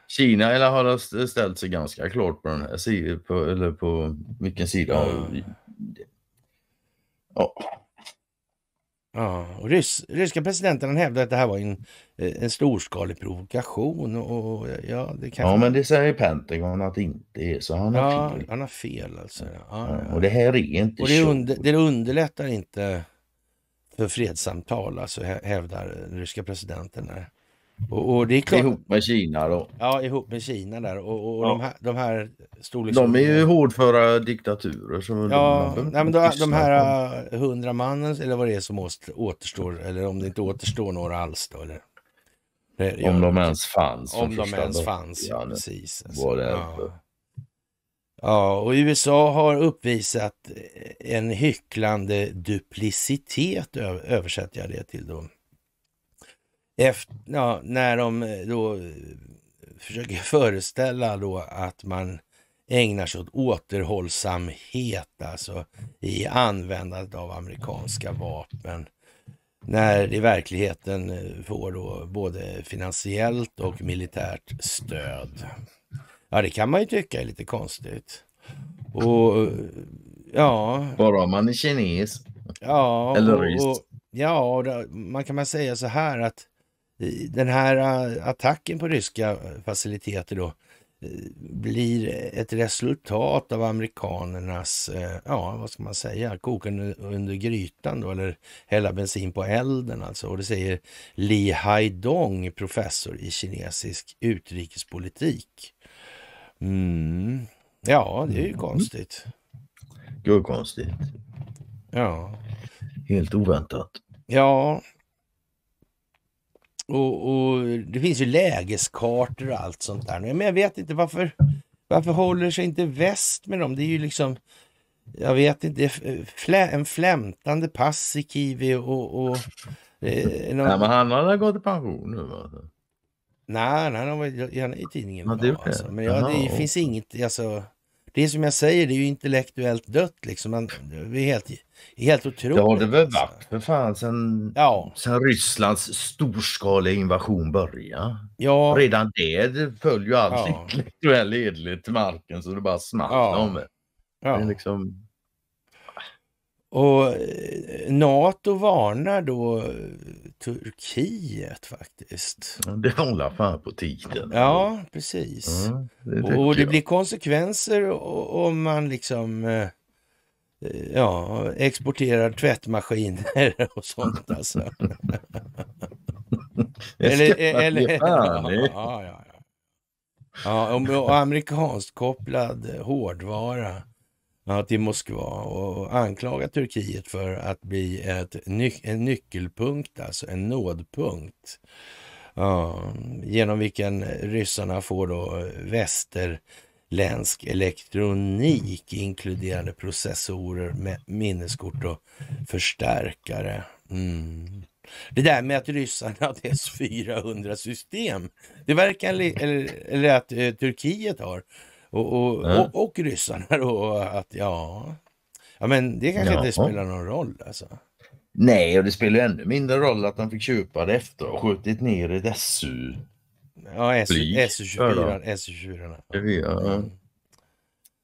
Kina eller har ställt sig ganska klart på den här sidan, på, eller på vilken sida av Ja. Ja, och rys, ryska presidenten hävdade att det här var en, eh, en storskalig provokation. Och, ja, det kan ja, men det säger Pentagon att det inte är så. Han har fel. Han har fel alltså. Ja, ja. Och det här är inte och det, under, det underlättar inte för fredssamtal, alltså hävdar ryska presidenten. Där. Och, och, det är klart, ihop med Kina då? Ja, ihop med Kina där. Och, och, ja. de här, de här storleksordningarna. De är ju hårdföra diktaturer. Som ja, de, nej, men de, de här eh, hundra mannen eller vad det är som återstår, eller om det inte återstår några alls då. Eller? Det, om de ens fanns. Om de ens då. fanns, ja, precis. Alltså. Ja. ja, och USA har uppvisat en hycklande duplicitet, översätter jag det till då efter, ja, när de eh, då eh, försöker föreställa då att man ägnar sig åt återhållsamhet alltså i användandet av amerikanska vapen. När det i verkligheten eh, får då både finansiellt och militärt stöd. Ja, det kan man ju tycka är lite konstigt. Och ja... Bara man är kines. Ja, Eller ryss. Ja, man kan man säga så här att den här äh, attacken på ryska faciliteter då eh, blir ett resultat av amerikanernas, eh, ja vad ska man säga, koka under grytan då eller hälla bensin på elden alltså. Och det säger Li Haidong, professor i kinesisk utrikespolitik. Mm. Ja, det är ju mm. konstigt. Det är konstigt. Ja. Helt oväntat. Ja, och, och, Det finns ju lägeskartor och allt sånt där. Men jag vet inte varför, varför håller sig inte väst med dem? Det är ju liksom, jag vet inte, flä, en flämtande pass i Kiwi och... och eh, någon... ja, men han har gått i pension nu va? Nej, nej, han var gärna i tidningen. Ja, det bra, alltså. Men ja, det finns inget, alltså, det är som jag säger, det är ju intellektuellt dött liksom. Man, det är helt Helt otroligt. Det har det väl varit för fan sen, ja. sen Rysslands storskaliga invasion började. Ja. Redan där föll ju allt ja. intellektuell hederlighet till marken så det bara small ja. om det. Ja. det liksom... Och eh, Nato varnar då eh, Turkiet faktiskt. Det håller fan på tiden. Ja, precis. Ja, det och det jag. blir konsekvenser om man liksom eh, Eh, ja, exporterar tvättmaskiner och sånt alltså. eller, eller, ja, ja, ja. ja och amerikanskt kopplad hårdvara ja, till Moskva och anklagar Turkiet för att bli ett ny, en nyckelpunkt, alltså en nådpunkt. Ja, genom vilken ryssarna får då väster ländsk elektronik mm. inkluderande processorer, med minneskort och förstärkare. Mm. Det där med att ryssarna har dess 400 system, det verkar, eller, eller att eh, Turkiet har och, och, mm. och, och ryssarna då, att ja, ja men det kanske ja. inte spelar någon roll alltså. Nej, och det spelar ännu mindre roll att han fick köpa det efter och skjutit ner det dessutom. Ja, S, S24. S24. Ja.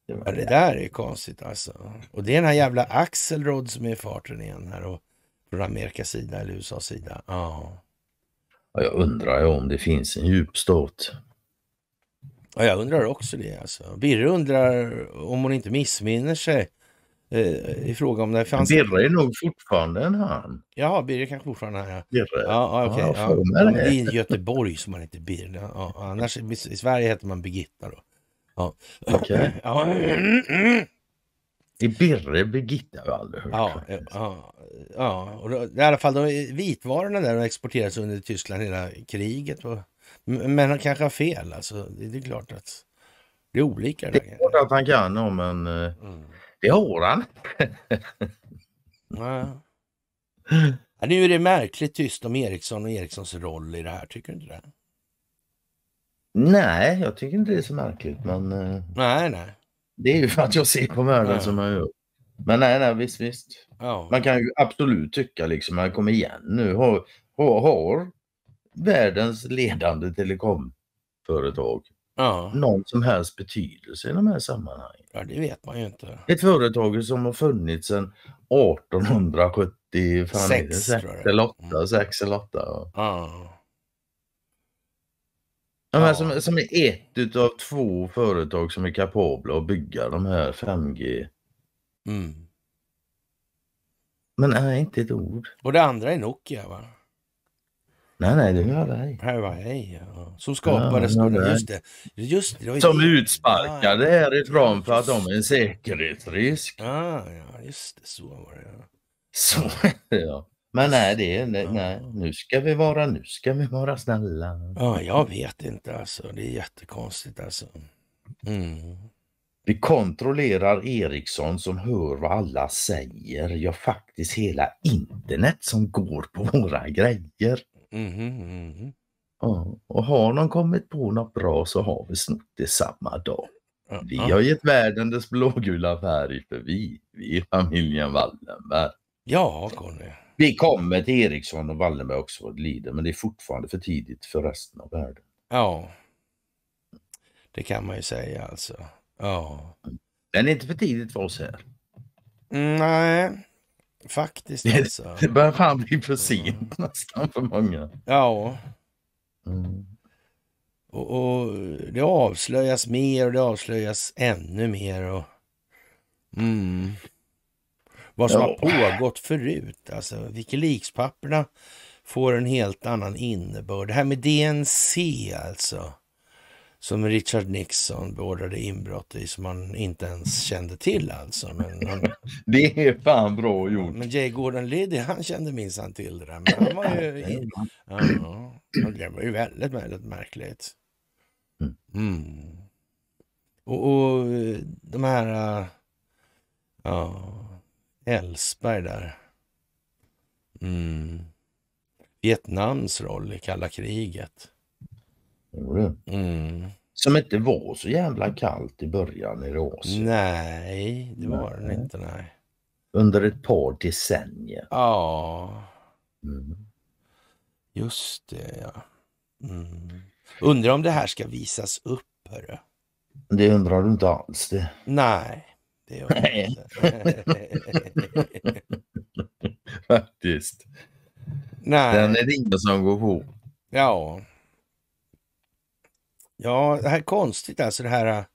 Ja, det där är konstigt alltså. Och det är den här jävla Axelrod som är i farten igen här och från Amerikas sida eller USAs sida. Ja. ja jag undrar ju om det finns en djupstat. Ja, jag undrar också det alltså. Birre undrar om hon inte missminner sig Eh, i fråga om det fanns... Birre är nog fortfarande en han. Ja, Birre kanske fortfarande är en han. Ja. okay, ja, ja. Det är i Göteborg som man heter Birre. Ja, annars i Sverige heter man Birgitta då. Ja. Okej. Okay. är Birre Birgitta har jag aldrig hört. Ja, ja, ja. Och då, i alla fall de vitvarorna där de exporterades under Tyskland hela kriget. Och, men han kanske har fel alltså. Det, det är klart att det är olika. Det är klart att han kan om men eh, mm det har han. ja. nu är det märkligt tyst om Eriksson och Erikssons roll i det här, tycker du inte det? Nej, jag tycker inte det är så märkligt. Men, eh, nej, nej. Det är ju för att jag ser på världen nej. som jag gör. Men nej, nej, visst, visst. Ja. Man kan ju absolut tycka liksom, man kommer igen nu. Har, har, har världens ledande telekomföretag ja. någon som helst betydelse i de här sammanhangen. Ja, det vet man ju inte. Ett företag som har funnits sedan 1870, mm. sex, eller åtta, sex Ja. ja. Ja, som, som är ett utav två företag som är kapabla att bygga de här 5G. Mm. Men nej, inte ett ord. Och det andra är Nokia va? Nej, nej, det var Hawaii. Hawaii, ja. Som skapades... Ja, det. just det. Just det, det som ju... utsparkade ja, härifrån för att de är en säkerhetsrisk. Ja, ja, just det. Så var det, ja. Så ja. Men nej, det, nej, nej, nu ska vi vara, nu ska vi vara snälla. Ja, jag vet inte alltså. Det är jättekonstigt alltså. Mm. Vi kontrollerar Ericsson som hör vad alla säger. Ja, faktiskt hela internet som går på våra grejer. Mm, mm, och har någon kommit på något bra så har vi snott det samma dag. Vi har gett världen dess blågula färg för vi, vi är familjen Wallenberg. Ja, Conny. Vi kommer till Eriksson och Wallenberg också vad lider, men det är fortfarande för tidigt för resten av världen. Ja, det kan man ju säga alltså. Ja. Men inte för tidigt för oss här. Nej, Faktiskt alltså. Det börjar fan bli för sent mm. nästan för många. Ja. Mm. Och, och, det avslöjas mer och det avslöjas ännu mer. Och... Mm. Vad som ja. har pågått förut. Alltså, Wikileaks-papperna får en helt annan innebörd. Det här med DNC alltså som Richard Nixon beordrade inbrott i som han inte ens kände till alltså. Men han... Det är fan bra gjort. Men Jay Gordon Liddy han kände minsann till det där. Men han var ju, ja, det var ju väldigt, väldigt märkligt. Mm. mm. Och, och, de här, ja, Älvsberg där. Mm. Vietnams roll i kalla kriget. Gjorde det? Mm. Som inte var så jävla kallt i början i Asien. Nej, det var nej. den inte. Nej. Under ett par decennier. Ja. Mm. Just det, ja. Mm. Undrar om det här ska visas upp, hörru. Det undrar du inte alls det. Nej, det gör jag inte. Faktiskt. Nej. Den är det ingen som går på. Ja, Ja, det här är konstigt alltså det här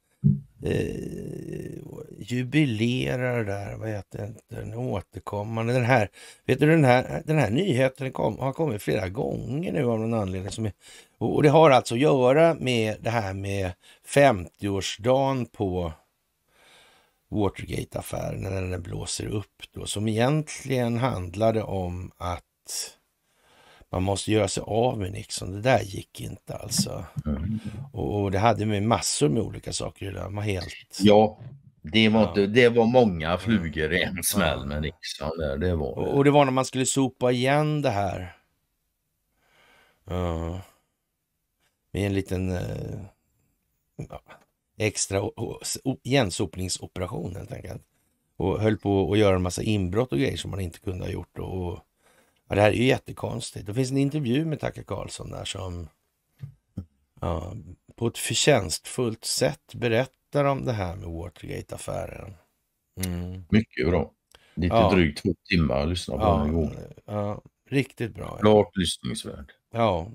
eh, jubilerar där, vad heter den, den återkommande, den här, vet du den här, den här nyheten kom, har kommit flera gånger nu av någon anledning. Som och det har alltså att göra med det här med 50-årsdagen på Watergate-affären, när den blåser upp då, som egentligen handlade om att man måste göra sig av med Nixon. Det där gick inte alltså. Mm. Och, och, det hade med massor med olika saker att göra. Helt... Ja, det var, inte, det var många flugor i en mm. smäll med Nixon. Där, det var det. Och det var när man skulle sopa igen det här. Ja. Med en liten eh, extra igensopningsoperation helt enkelt. Och höll på att göra en massa inbrott och grejer som man inte kunde ha gjort. Och, det här är ju jättekonstigt. Det finns en intervju med Tacka Karlsson där som ja, på ett förtjänstfullt sätt berättar om det här med Watergate-affären. Mm. Mycket bra. Lite ja. drygt två timmar att lyssna på ja, den igår. Ja, riktigt bra. Klart lyssningsvärd. Ja,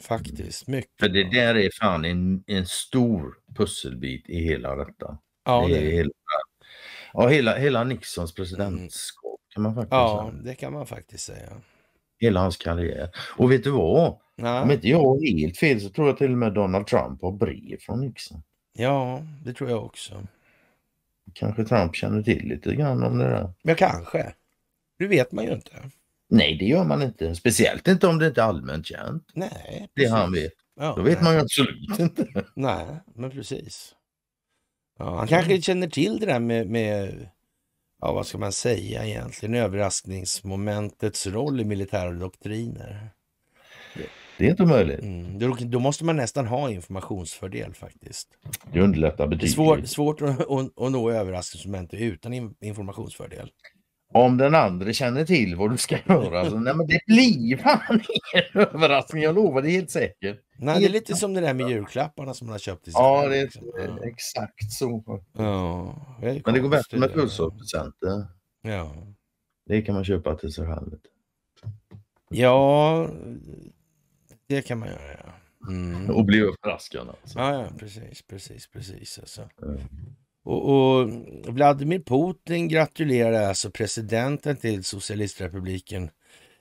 faktiskt. Mm. Mycket För det bra. där är fan en, en stor pusselbit i hela detta. Ja, det, är det. Hela, ja hela, hela Nixons mm. presidentskap kan man faktiskt ja, säga. Ja, det kan man faktiskt säga hela hans karriär. Och vet du vad? Om inte jag har helt fel så tror jag till och med Donald Trump har brev från Nixon. Ja, det tror jag också. Kanske Trump känner till lite grann om det där. Ja, kanske. Det vet man ju inte. Nej, det gör man inte. Speciellt inte om det inte är allmänt känt. Nej, precis. Det han vet. Ja, Då vet nej. man ju absolut inte. Nej, men precis. Ja, han kanske mm. känner till det där med, med ja, vad ska man säga egentligen, överraskningsmomentets roll i militära doktriner. Det är inte möjligt. Mm. Då, då, måste man nästan ha informationsfördel faktiskt. Det underlättar betydligt. Svår, svårt att, att, att nå överraskningsmomentet utan informationsfördel. Om den andra känner till vad du ska göra, så, alltså, nej men det blir fan ingen överraskning, jag lovar, det är helt säkert. Nej, det är lite som det där med julklapparna som man har köpt i Ja, det är liksom. eh, exakt så. Ja, det Men det går bättre med födelsedagspresenter. Ja. Det kan man köpa till sig själv. Ja, det kan man göra. Ja. Mm. Och bli överraskad. Alltså. Ja, ja, precis, precis, precis. Alltså. Mm. Och, och, Vladimir Putin gratulerar alltså presidenten till socialistrepubliken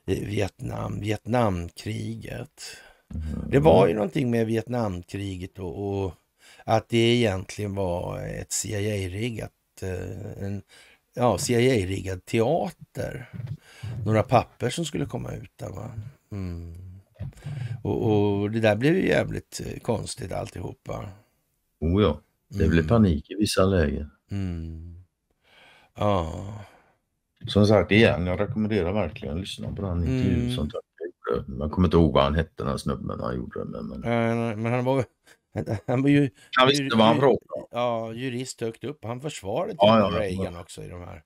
Vietnam, Vietnamkriget. Mm. Det var ju någonting med Vietnamkriget och, och att det egentligen var ett CIA-riggat, eh, en ja, CIA-riggad teater. Några papper som skulle komma ut där. Va? Mm. Och, och, det där blev ju jävligt eh, konstigt alltihopa. Oh ja, det mm. blev panik i vissa lägen. Mm. Ja. Som sagt igen, jag rekommenderar verkligen att lyssna på den intervjun mm. som tar man kommer inte ihåg vad han hette den här snubben han gjorde det men... Eh, men han var han var ju... Han visste vad han pratade Ja, jurist högt upp. Han försvarade ja, ja, Reagan ja. också i de här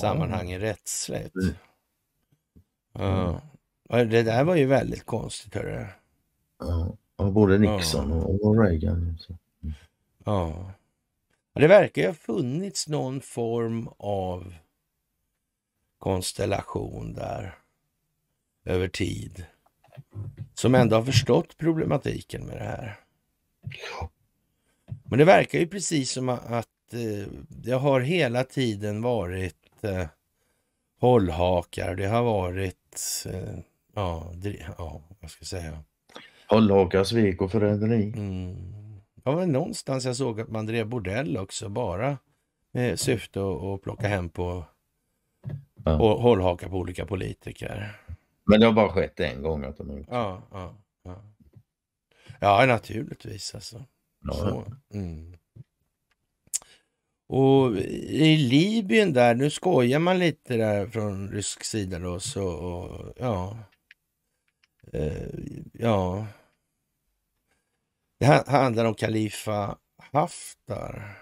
sammanhangen mm. ja. rättsligt. Mm. Ja. Det där var ju väldigt konstigt hörru. Ja, både Nixon mm. ja. och Reagan. Mm. Ja. Det verkar ju ha funnits någon form av konstellation där över tid. Som ändå har förstått problematiken med det här. Men det verkar ju precis som att eh, det har hela tiden varit eh, hållhakar. Det har varit, eh, ja, ja, vad ska jag säga? Hållhakar, svek och förräderi. Mm. Ja, men någonstans jag såg att man drev bordell också, bara med syfte att, plocka hem på ja. hållhakar på olika politiker. Men det har bara skett en gång att de har gjort ja, ja, ja. ja, naturligtvis alltså. Ja. Mm. Och i Libyen där, nu skojar man lite där från rysk sida då, så och, ja. Eh, ja. Det handlar om Kalifa Haftar.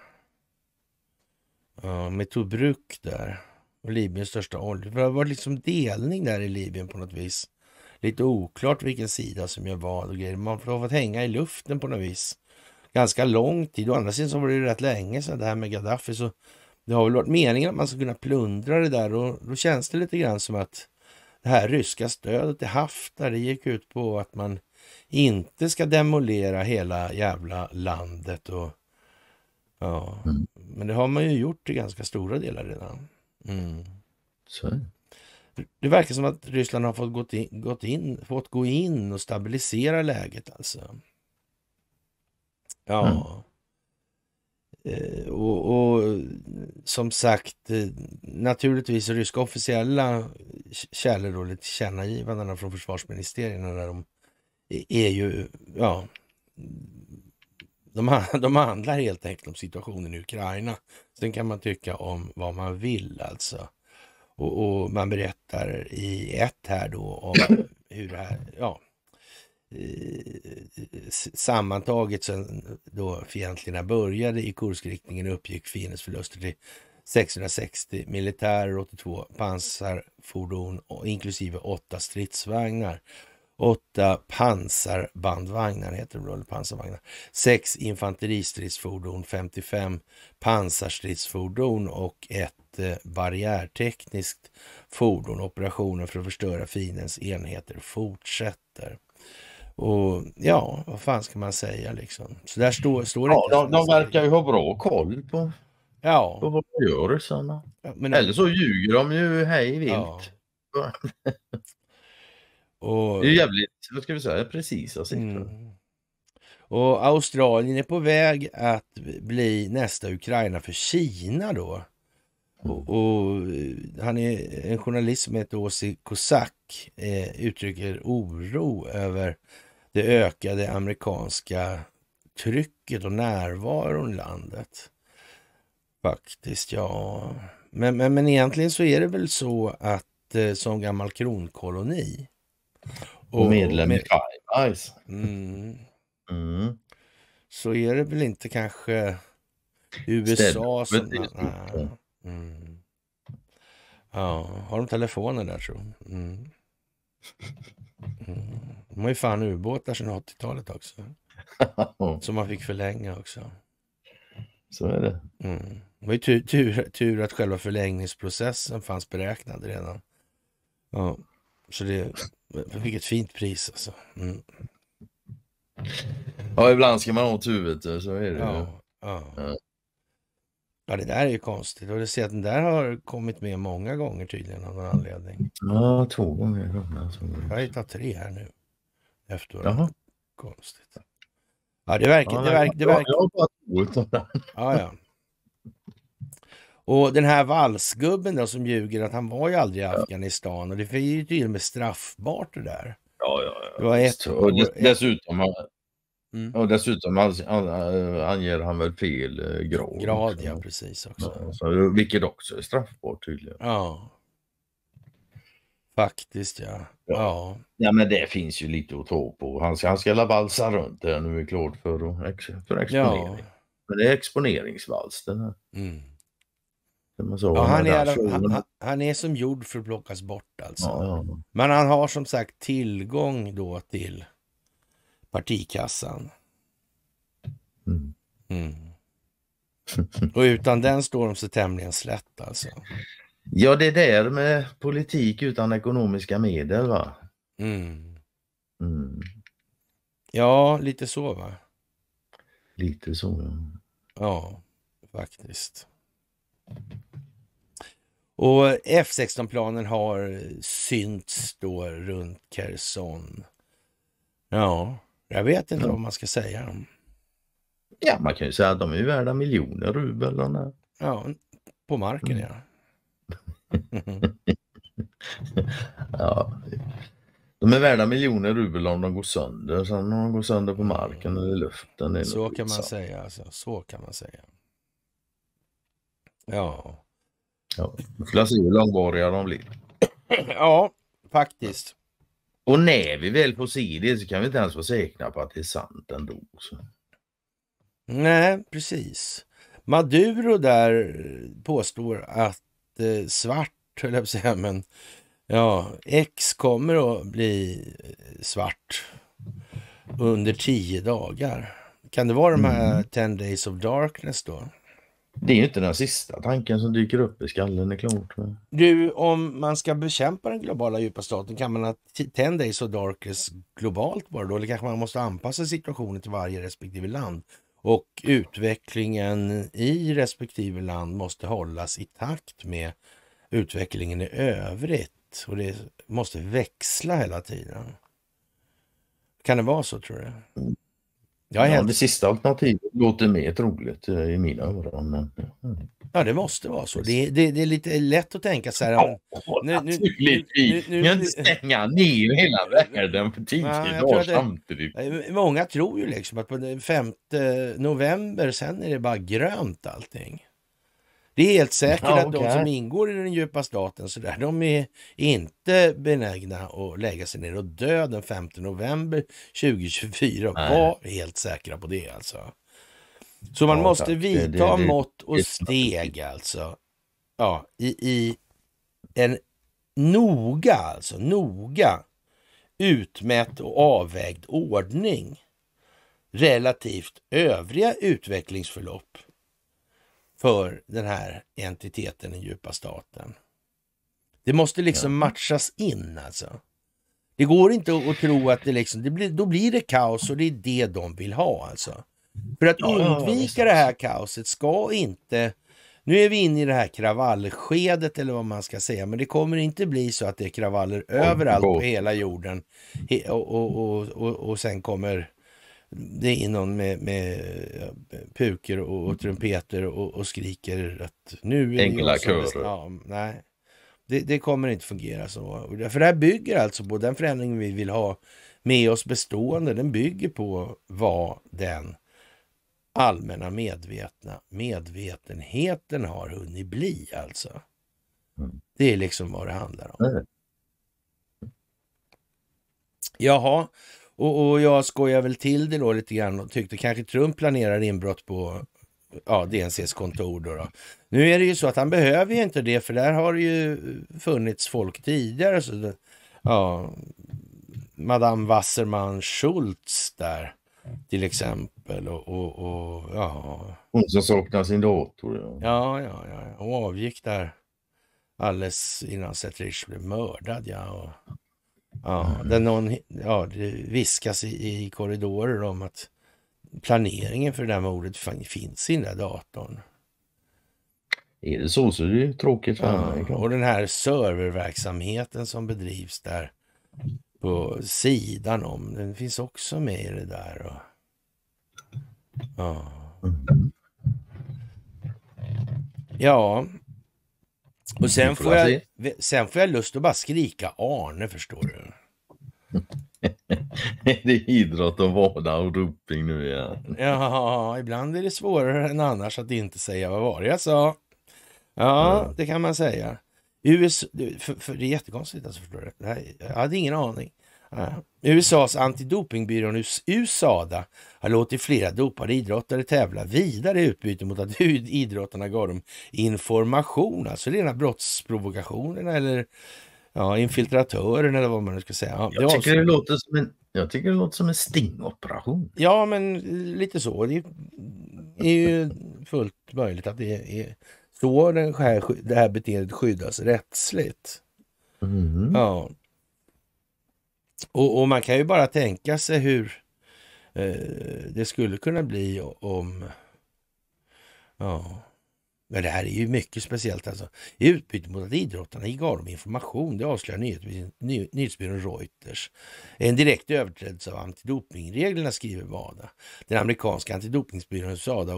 Ja, Tobruk där och Libyens största olja. Det var liksom delning där i Libyen på något vis. Lite oklart vilken sida som gör vad och grejer. Man har fått hänga i luften på något vis. Ganska lång tid. Å andra sidan så var det rätt länge sedan det här med Gaddafi. Så det har väl varit meningen att man ska kunna plundra det där och då känns det lite grann som att det här ryska stödet till Haftar, det gick ut på att man inte ska demolera hela jävla landet. Och, ja. Mm. Men det har man ju gjort i ganska stora delar redan. Mm. Så det verkar som att Ryssland har fått, gått in, gått in, fått gå in och stabilisera läget alltså. Ja. Mm. Eh, och, och, som sagt, eh, naturligtvis ryska officiella källor och tillkännagivandena från försvarsministerierna där de är ju, ja, de, de handlar helt enkelt om situationen i Ukraina. Sen kan man tycka om vad man vill alltså. Och, och man berättar i ett här då om hur det här, ja, eh, sammantaget sen då fientligheterna började i kursriktningen uppgick fiendens förluster till 660 militärer, 82 pansarfordon och inklusive 8 stridsvagnar. Åtta pansarbandvagnar, heter det eller pansarvagnar, 6 infanteristridsfordon, 55 pansarstridsfordon och ett eh, barriärtekniskt fordon. Operationen för att förstöra finens enheter fortsätter. Och ja, vad fan ska man säga liksom? Så där står, mm. står det ja, inte. De, de verkar ju ha bra koll på, ja. på vad de gör. Ja, men, Eller så ljuger de ju hej vilt. Ja. Och... Det är jävligt, vad ska vi säga, precisa siffror. Mm. Och Australien är på väg att bli nästa Ukraina för Kina då. Och, och, eh, han är en journalist som heter Åsi Kosak eh, uttrycker oro över det ökade amerikanska trycket och närvaron i landet. Faktiskt, ja. Men, men, men egentligen så är det väl så att eh, som gammal kronkoloni och, medlem med, i Five Eyes. Mm. Mm. Så är det väl inte kanske USA Stämt. som... Ah. Mm. Ja, har de telefoner där tror jag. Mm. Mm. De har ju fan ubåtar sedan 80-talet också. Som man fick förlänga också. Så är det. Mm. Det var ju tur, tur, tur, att själva förlängningsprocessen fanns beräknad redan. Ja, så det vilket fint pris alltså. Mm. Ja, ibland ska man ha åt huvudet, så är det ja, ju. Ja. ja. det där är ju konstigt. Och du ser att den där har kommit med många gånger tydligen av någon anledning. Ja, två gånger. Jag har hittat tre här nu. Efter varandra. Konstigt. Ja, det verkar... Ja, det verkar, det verkar... Jag har bara två Ja, ja. Och den här valsgubben då som ljuger att han var ju aldrig i Afghanistan och det är ju till och med straffbart det där. Ja, ja, ja. Det var ett, och dessutom, ett... Mm. och dessutom eh, anger han väl fel grad. Grad ja, precis. också. Ja, så, vilket också är straffbart tydligen. Ja. Faktiskt ja. ja. ja. ja. men det finns ju lite att ta på. Han ska, han ska valsa runt där nu är klart för, för exponering. Ja. Men det är exponeringsvals den här. Mm. Typ, så, ja, han, är, han, han, är som gjord för att plockas bort alltså. Ja, ja. Men han har som sagt tillgång då till partikassan. Mm. Mm. Och utan den står de sig tämligen slätt alltså. Ja, det är där med politik utan ekonomiska medel va? Mm. mm. Ja, lite så va? Lite så ja. Ja, faktiskt. Och F16-planen har synts då runt Kherson. Ja, jag vet inte ja. vad man ska säga. Ja, man kan ju säga att de är värda miljoner rubel. Ja, på marken mm. ja. ja. De är värda miljoner rubel om de går sönder. Sen om de går sönder på marken eller i luften. Så kan man säga. Alltså. Så kan man säga. Ja. ja. Vi får se hur långvariga de blir. ja, faktiskt. Och när vi väl får se det så kan vi inte ens vara säkra på att det är sant ändå. Så. Nej, precis. Maduro där eh, påstår att eh, svart, höll jag på att säga, men ja, X kommer att bli eh, svart under tio dagar. Kan det vara de här 10 mm. days of darkness då? Det är ju inte den sista tanken som dyker upp i skallen, det är klart. Du, om man ska bekämpa den globala djupa staten, kan man ha 10 days of darkness globalt bara då? Eller kanske man måste anpassa situationen till varje respektive land? Och utvecklingen i respektive land måste hållas i takt med utvecklingen i övrigt. Och det måste växla hela tiden. Kan det vara så tror du? Ja, ja, det sista alternativet låter mer troligt i mina öron. Men... Mm. Ja, det måste vara så. Det, det, det, är lite lätt att tänka så här. Ja, nu, naturligtvis. Nu, nu, nu, nu, inte stänga ner hela världen på tio ja, samtidigt. Många tror ju liksom att på den 5 november sen är det bara grönt allting. Det är helt säkert ja, okay. att de som ingår i den djupa staten så där, de är inte benägna att lägga sig ner och dö den 5 november 2024. Nej. Var helt säkra på det alltså. Så man ja, måste vidta det, det, det, mått och steg alltså. Ja, i, i en noga alltså, noga utmätt och avvägd ordning relativt övriga utvecklingsförlopp för den här entiteten, den djupa staten. Det måste liksom matchas in alltså. Det går inte att tro att det liksom, det blir, då blir det kaos och det är det de vill ha alltså. För att undvika det här kaoset ska inte, nu är vi inne i det här kravallskedet eller vad man ska säga, men det kommer inte bli så att det är kravaller överallt på hela jorden och, och, och, och, och sen kommer det är någon med, med pukor och, och trumpeter och, och, skriker att nu... är det... körer. Ja, nej. Det, det, kommer inte fungera så. För det här bygger alltså på den förändring vi vill ha med oss bestående. Den bygger på vad den allmänna medvetna medvetenheten har hunnit bli alltså. Mm. Det är liksom vad det handlar om. Jaha, och, och jag skojar väl till det då lite grann och tyckte kanske Trump planerar inbrott på ja, DNCs kontor. Då, då Nu är det ju så att han behöver ju inte det för där har det ju funnits folk tidigare. Så det, ja, Madame Wasserman Schultz där till exempel. Och, och, och ja. Hon som saknar sin dator. Ja, ja, ja. ja. Hon avgick där alldeles innan Zetrich blev mördad. Ja, och Ja, där någon, ja, det viskas i, i korridorer om att planeringen för det där mordet finns i den där datorn. Är det så så är det ju tråkigt för ja, Och den här serververksamheten som bedrivs där på sidan om, den finns också med i det där. Och, ja. Mm. ja, och sen får, jag, sen får jag lust att bara skrika Arne, förstår du. Det är idrott och vardag och doping nu igen? ja, ibland är det svårare än annars att inte säga vad var det jag sa. Ja, det kan man säga. USA, för, för det är jättekonstigt alltså, förstår du. Jag hade ingen aning. USAs antidopingbyrå USADA har låtit flera dopade idrottare tävla vidare i utbyte mot att idrottarna gav dem information, alltså rena brottsprovokationerna eller ja, infiltratören eller vad man nu ska säga. Ja, jag, tycker det låter som en, jag tycker det låter som en stingoperation. Ja, men lite så. Det är ju fullt möjligt att det är så det här, det här beteendet skyddas rättsligt. Mm. Ja. Och, och, man kan ju bara tänka sig hur eh, det skulle kunna bli om... Ja. Men det här är ju mycket speciellt alltså. I utbyte mot att idrottarna gav dem information, det avslöjar nyhetsbyrån, Reuters. En direkt överträdelse av antidopingreglerna skriver WADA. Den amerikanska antidopningsbyrån USADA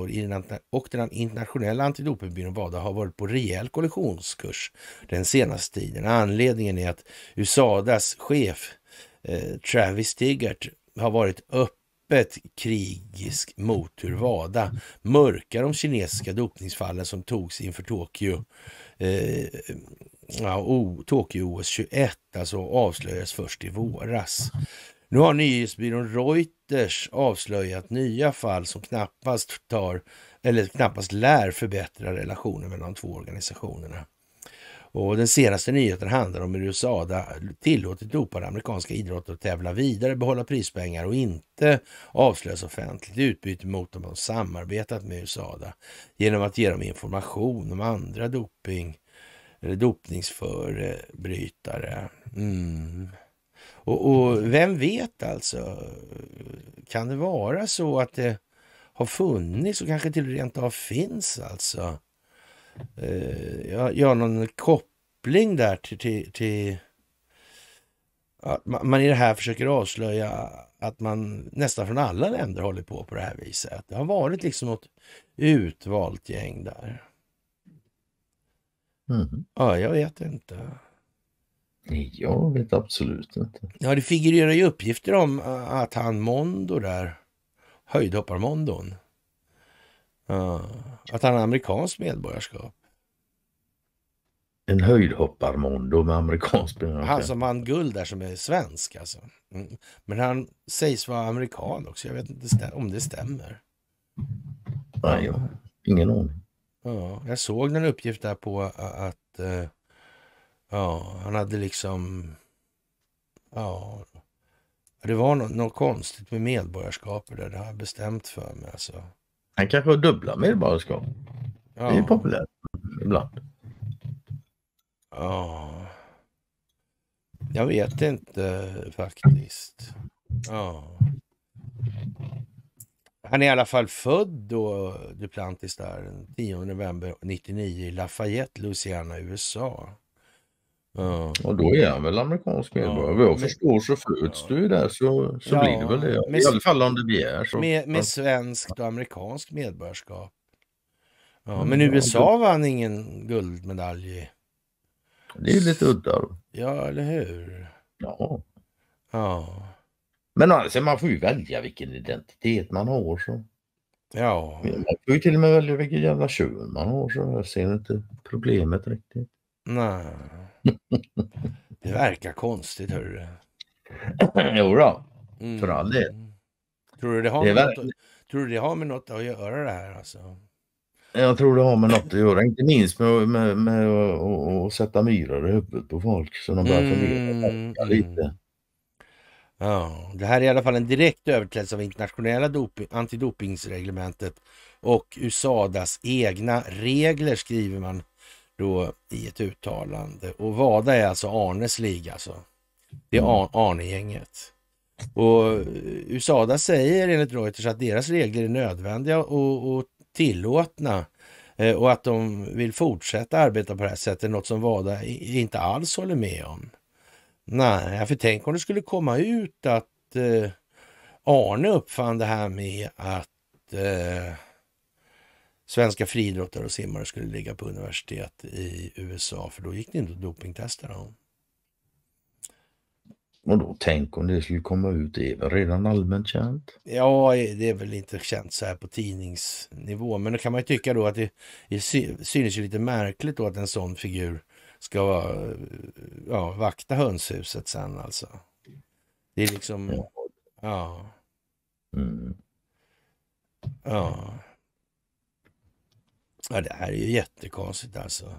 och, den internationella antidopningsbyrån WADA har varit på rejäl kollisionskurs den senaste tiden. Anledningen är att USADAs chef Eh, Travis Stigart har varit öppet krigisk mot hur WADA mörkar de kinesiska dopningsfallen som togs inför Tokyo eh, ja, Tokyo-OS 21, alltså avslöjades först i våras. Nu har nyhetsbyrån Reuters avslöjat nya fall som knappast tar eller knappast lär förbättra relationen mellan de två organisationerna. Och den senaste nyheten handlar om hur USA tillåtit dopade amerikanska idrotter att tävla vidare, behålla prispengar och inte avslöjas offentligt utbyte mot dem de samarbetat med USADA genom att ge dem information om andra doping eller dopningsförbrytare. Mm. Och, och, vem vet alltså? Kan det vara så att det har funnits och kanske till rent av finns alltså eh, gör någon koppling där till, till, till att man i det här försöker avslöja att man nästan från alla länder håller på på det här viset. Det har varit liksom något utvalt gäng där. Mm. Ja, jag vet inte. Jag vet absolut inte. Ja, det figurerar ju uppgifter om äh, att han Mondo där, höjdhopparmondon. mondon att han har amerikanskt medborgarskap. En höjdhopparmondo med amerikanskt medborgarskap. Han som vann guld där som är svensk alltså. Mm. Men han sägs vara amerikan också. Jag vet inte om det stämmer. Nej, jag ingen aning. Ja, jag såg en uppgift där på att eh, ja, han hade liksom... Ja, det var något, något konstigt med medborgarskapet där. Det har jag bestämt för mig alltså. Han kanske har dubbla medborgarskap. Ja. Det är populärt ibland. Ja. Jag vet inte faktiskt. Ja. Han är i alla fall född då, Duplantis där, 10 november 1999 i Lafayette, Louisiana, USA. Ja. Och då är han väl amerikansk medborgare. Vad jag förstår så föds du ju där så, så blir det väl det. I med, alla fall om det begärs. Så. Med, med svenskt och amerikanskt medborgarskap. Ja, mm, men USA vann ingen guldmedalj i. Det är lite udda. Då. Ja, eller hur? Ja. ja. Men alltså, man får ju välja vilken identitet man har. Så. Ja. Man får ju till och med välja vilken jävla kön man har. Så jag ser inte problemet riktigt. Nej. Det verkar konstigt, hörru. jo då, mm. för all del. Tror du det har, det med, något, tror du det har med något att göra det här alltså? Jag tror det har med något att göra, inte minst med, med, med att, sätta myror i huvudet på folk så de börjar mm. fundera mm. lite. Ja, det här är i alla fall en direkt överträdelse av internationella doping, antidopingsreglementet och USADAs egna regler skriver man då i ett uttalande. Och Wada är alltså Arnes liga alltså. Det är mm. Arne-gänget. Och eh, USADA säger enligt Reuters att deras regler är nödvändiga och, och tillåtna eh, och att de vill fortsätta arbeta på det här sättet, något som Wada inte alls håller med om. Nej, för tänk om det skulle komma ut att eh, Arne uppfann det här med att eh, svenska friidrottare och simmare skulle ligga på universitet i USA, för då gick det inte att dopingtesta dem. Och då tänk om det skulle komma ut, det är väl redan allmänt känt? Ja, det är väl inte känt så här på tidningsnivå, men då kan man ju tycka då att det, det synes ju lite märkligt då att en sån figur ska ja, vakta hönshuset sen alltså. Det är liksom... Ja. ja. Mm. Ja. Ja, det här är ju jättekonstigt alltså.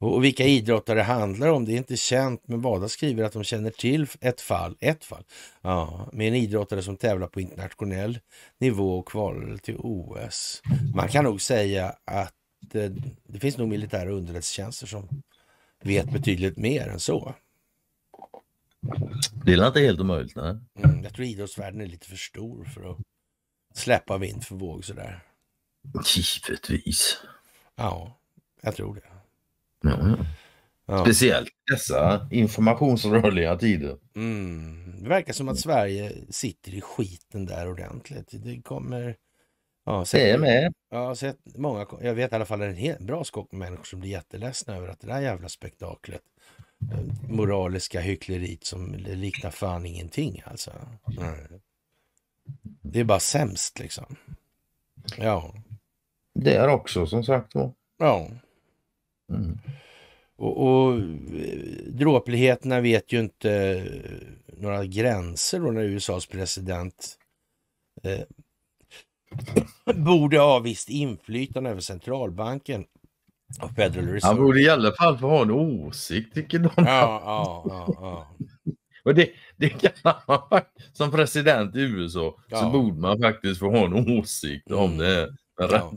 Och vilka idrottare det handlar om, det är inte känt, men Wada skriver att de känner till ett fall, ett fall, ja, med en idrottare som tävlar på internationell nivå och kvalade till OS. Man kan nog säga att det, eh, det finns nog militära underrättelsetjänster som vet betydligt mer än så. Det är inte helt omöjligt. Nej. Mm, jag tror idrottsvärlden är lite för stor för att släppa vind för våg sådär. Givetvis. Ja, jag tror det. Ja, ja. Ja. Speciellt dessa informationsrörliga tider. Mm. Det verkar som att Sverige sitter i skiten där ordentligt. Det kommer... Ja, sett, det är med. Ja, sett många, jag vet i alla fall en hel, bra skock människor som blir jätteledsna över att det där jävla spektaklet, eh, moraliska hyckleriet som liknar fan ingenting alltså. Mm. Det är bara sämst liksom. Ja där också som sagt var. Ja. Mm. Och, och dråpligheterna vet ju inte några gränser då när USAs president eh, borde ha visst inflytande över centralbanken och Federal Reserve. Han borde i alla fall få ha en åsikt tycker de. Ja, ja, ja, ja. Och det, det kan man som president i USA ja. så borde man faktiskt få ha en åsikt om mm. det ja.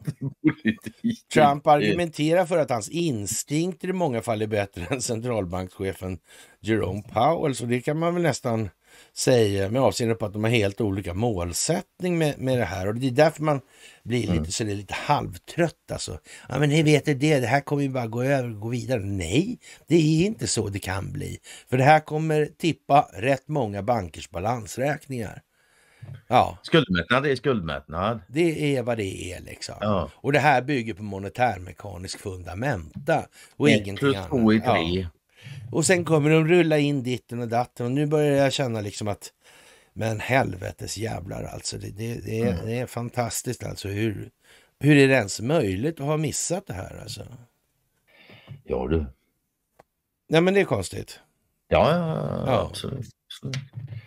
Trump argumenterar för att hans instinkter i många fall är bättre än centralbankschefen Jerome Powell, så det kan man väl nästan säga med avseende på att de har helt olika målsättning med, med det här. Och det är därför man blir lite, mm. så det är lite halvtrött alltså. Ja men ni vet det, det här kommer ju bara gå över och gå vidare. Nej, det är inte så det kan bli. För det här kommer tippa rätt många bankers balansräkningar. Ja. Skuldmättnad är skuldmättnad. Det är vad det är liksom. Ja. Och det här bygger på monetärmekanisk fundamenta och Ett ingenting plus annat. Två i tre. Ja. Och sen kommer de rulla in ditten och datten och nu börjar jag känna liksom att men helvetes jävlar alltså. Det, det, det, är, mm. det är, fantastiskt alltså hur, hur är det ens möjligt att ha missat det här alltså? Ja du. Nej men det är konstigt. Ja, ja, ja, absolut. Mm.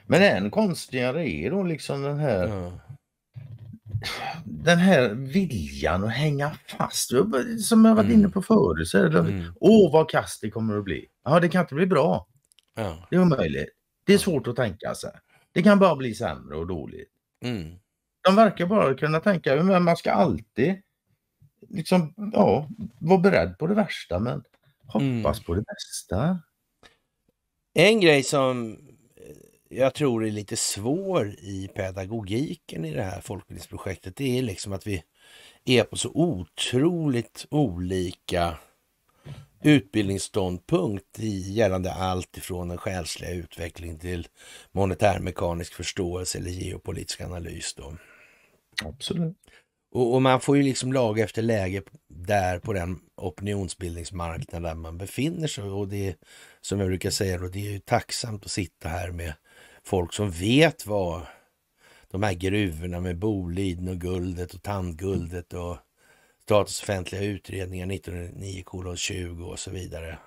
Men än konstigare är då liksom den här ja. den här viljan att hänga fast. Som jag varit mm. inne på förut. Så mm. Åh vad kast det kommer att bli. Ja det kan inte bli bra. Ja. Det är omöjligt. Det är svårt att tänka sig. Det kan bara bli sämre och dåligt. Mm. De verkar bara kunna tänka, men man ska alltid liksom, ja, vara beredd på det värsta men mm. hoppas mm. på det bästa. En grej som jag tror är lite svår i pedagogiken i det här folkbildningsprojektet, det är liksom att vi är på så otroligt olika utbildningsståndpunkt i gällande allt ifrån den själsliga utvecklingen till monetärmekanisk förståelse eller geopolitisk analys. Då. Absolut. Och, och, man får ju liksom laga efter läge där på den opinionsbildningsmarknaden där man befinner sig. Och det är, som jag brukar säga, då, det är ju tacksamt att sitta här med folk som vet vad de här gruvorna med Boliden och guldet och Tandguldet och Statens offentliga utredningar 1909 20 och så vidare.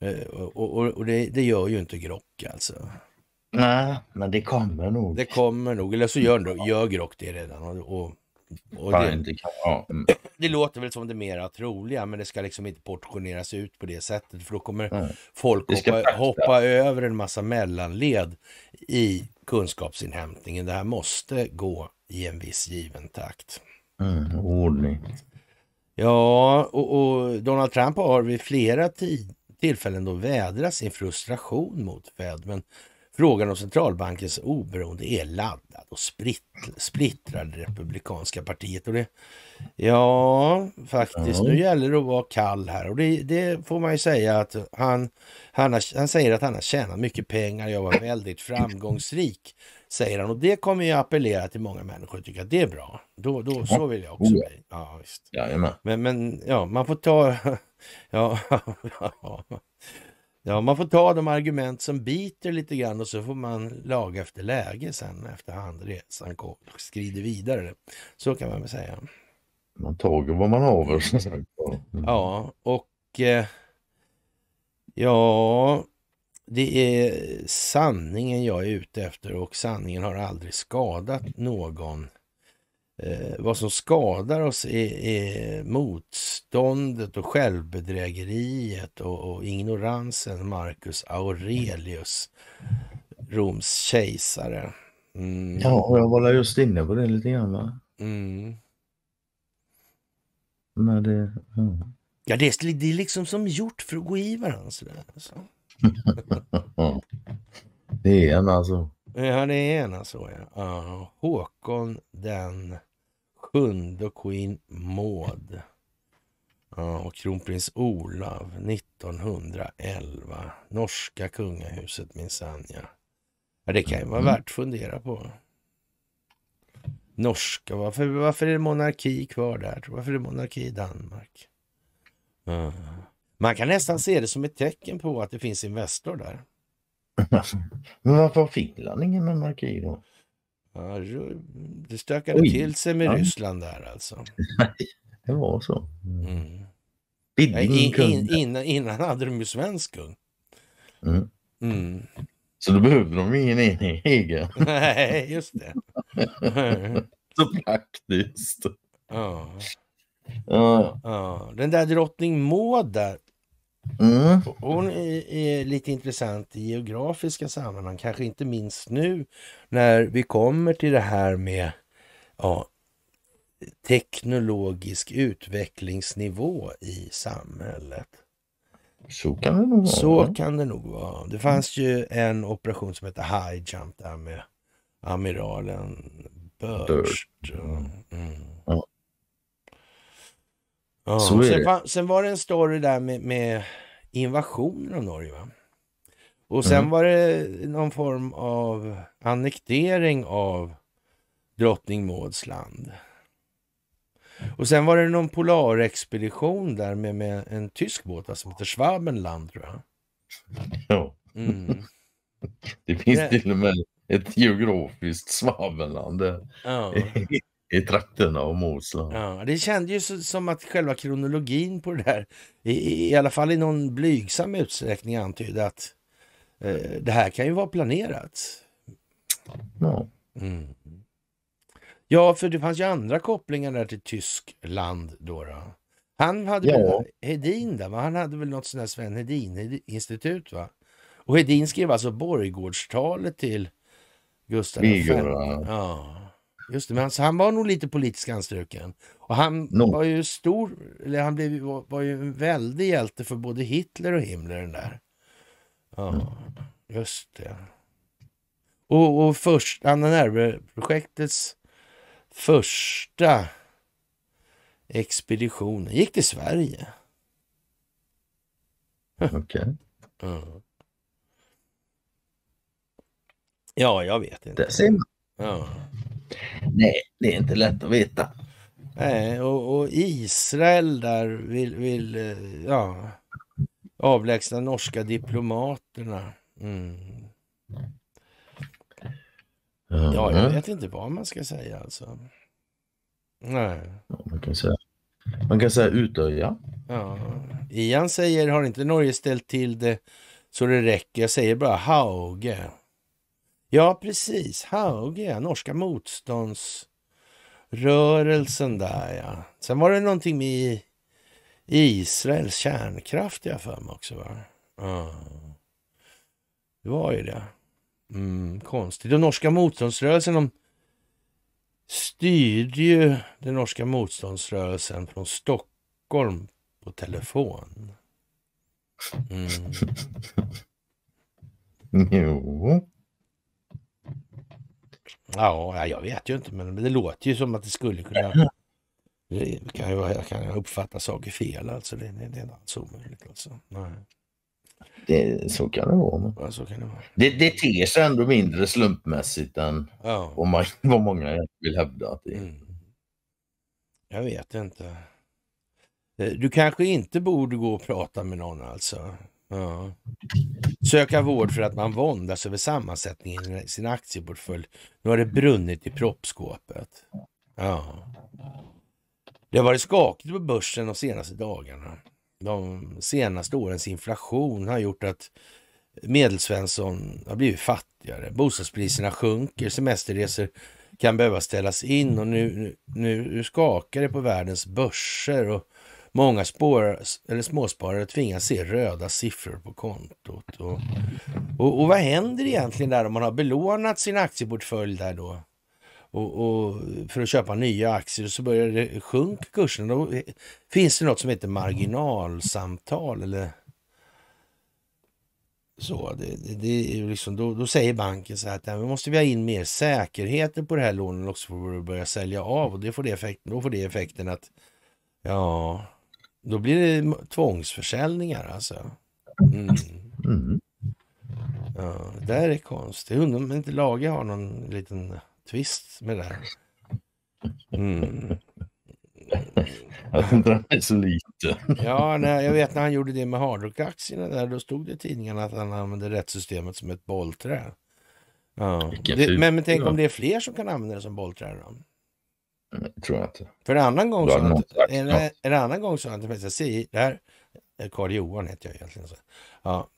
Eh, och, och, och det, det, gör ju inte Grock alltså. Nej, men det kommer nog. Det kommer nog. Eller så gör, gör Grock det redan. Och, och det, det, kan, ja. mm. det, låter väl som det mera troliga, men det ska liksom inte portioneras ut på det sättet, för då kommer mm. folk hoppa, hoppa, över en massa mellanled i kunskapsinhämtningen. Det här måste gå i en viss given takt. Mm, ordning. Ja, och, och Donald Trump har vid flera tillfällen då vädrat sin frustration mot Fed, men Frågan om centralbankens oberoende är laddad och splittrad. det republikanska partiet. Och det, ja, faktiskt. Ja. Nu gäller det att vara kall här och det, det får man ju säga att han, han, har, han säger att han har tjänat mycket pengar. Jag var väldigt framgångsrik, säger han. Och det kommer ju appellera till många människor och tycka att det är bra. Då, då, så vill jag också oh bli. Ja, visst. Men, men ja, man får ta... Ja, ja. Ja, man får ta de argument som biter lite grann och så får man laga efter läge sen efterhand. Resan och skrider vidare. Så kan man väl säga. Man tager vad man haver som sagt. Mm. Ja, och eh, ja, det är sanningen jag är ute efter och sanningen har aldrig skadat någon eh, vad som skadar oss är, är motståndet och självbedrägeriet och, och, ignoransen Marcus Aurelius, Roms kejsare. Mm. Ja, jag var just inne på det lite grann. Va? Mm. Men det, ja. ja det, är, det är liksom som gjort för att gå i varandra sådär. Så. Alltså. det är han alltså. Eh, alltså, ja, det är ena så ja. Uh, Håkon den sjunde Queen Maud uh, och kronprins Olav 1911. Norska kungahuset minsann ja. ja. Det kan ju vara mm. värt att fundera på. Norska, varför, varför är det monarki kvar där? Varför är det monarki i Danmark? Uh. Man kan nästan se det som ett tecken på att det finns Investor där. Men varför har Finland ingen monarki då? Ja, det stökade Oj, till sig med ja. Ryssland där alltså. det var så. Mm. Ja, in, in, innan, innan hade de ju svensk kung. Mm. Mm. Så då behövde de ingen egen. Nej, just det. så praktiskt. Ja. Ja. ja. Den där drottning Maud där, Mm. Hon är, är, lite intressant i geografiska sammanhang, kanske inte minst nu när vi kommer till det här med ja, teknologisk utvecklingsnivå i samhället. Så kan det nog vara. Så kan det nog vara. Det fanns ju en operation som hette High Jump där med amiralen Börst. Mm. Ja. Ja. Så sen, det. sen var det en story där med, med invasionen av Norge. Va? Och sen mm. var det någon form av annektering av drottning Mauds land. Och sen var det någon polarexpedition där med, med en tysk båt alltså, som heter Schwabenland tror jag. Ja. Mm. Det finns det... till och med ett geografiskt Schwabenland. Ja. i trakterna av Mosla. Ja, det kändes ju som att själva kronologin på det där, i, i alla fall i någon blygsam utsträckning, antydde att eh, det här kan ju vara planerat. Ja. Mm. Ja, för det fanns ju andra kopplingar där till Tyskland då. då. Han hade ja. Hedin där, va? han hade väl något sånt där Sven Hedin-institut va? Och Hedin skrev alltså borggårdstalet till Gustav V. Ja. Just det, men alltså, han var nog lite politiskt anstruken. Och han no. var ju stor, eller han blev, var, var ju en väldig hjälte för både Hitler och Himmler den där. Ja, mm. just det. Och, och först, Anna Nerve-projektets första expedition gick till Sverige. Okej. Okay. Mm. Ja, jag vet inte. Det ser man. Ja. Nej, det är inte lätt att veta. Nej, och, och Israel där vill, vill eh, ja, avlägsna norska diplomaterna. Mm. Ja, jag vet inte vad man ska säga alltså. Nej. Man kan säga, man kan säga utöja. Ja. Ian säger, har inte Norge ställt till det så det räcker? Jag säger bara Hauge. Ja, precis. Hauge, norska motståndsrörelsen där ja. Sen var det någonting med Israels kärnkraft jag för mig också. Va? Ja. Det var ju det. Mm, konstigt. Den norska motståndsrörelsen de styrde ju den norska motståndsrörelsen från Stockholm på telefon. Mm. Jo. Ja, jag vet ju inte, men det låter ju som att det skulle kunna... Det kan ju, jag kan uppfatta saker fel alltså. Det, det, det är inte alls omöjligt. Alltså. Nej. Det, så kan det vara. Ja, så kan det, vara. Det, det ter sig ändå mindre slumpmässigt än ja. vad, man, vad många vill hävda att det är. Mm. Jag vet inte. Eh, du kanske inte borde gå och prata med någon alltså? Söka vård för att man våndas över sammansättningen i sin aktieportfölj. Nu har det brunnit i proppskåpet. Ja. Det har varit skakigt på börsen de senaste dagarna. De senaste årens inflation har gjort att Medelsvensson har blivit fattigare. Bostadspriserna sjunker, semesterresor kan behöva ställas in och nu, nu, nu skakar det på världens börser. Och Många spår, eller småsparare tvingas se röda siffror på kontot. Och, och, och vad händer egentligen där om man har belånat sin aktieportfölj där då? Och, och, för att köpa nya aktier så börjar det sjunka kursen. Då finns det något som heter marginalsamtal eller så. Det, det, det är liksom, då, då, säger banken så här att vi måste vi ha in mer säkerheter på det här lånet också för att börja sälja av och det får det effekten, då får det effekten att ja, då blir det tvångsförsäljningar alltså. Mm. Mm. Ja, det där är konstigt. Undrar om inte Lage har någon liten twist med det här. Mm. Jag undrar mig så lite. Ja, nej, jag vet när han gjorde det med hardrock-aktierna där, då stod det i tidningarna att han använde rättssystemet som ett bollträ. Ja. Det, men, men tänk om det är fler som kan använda det som bollträ då? tror jag inte. För en annan gång, så hade, en, en, annan gång så hade jag säger där Karl eh, Johan heter jag egentligen. Så. Ja,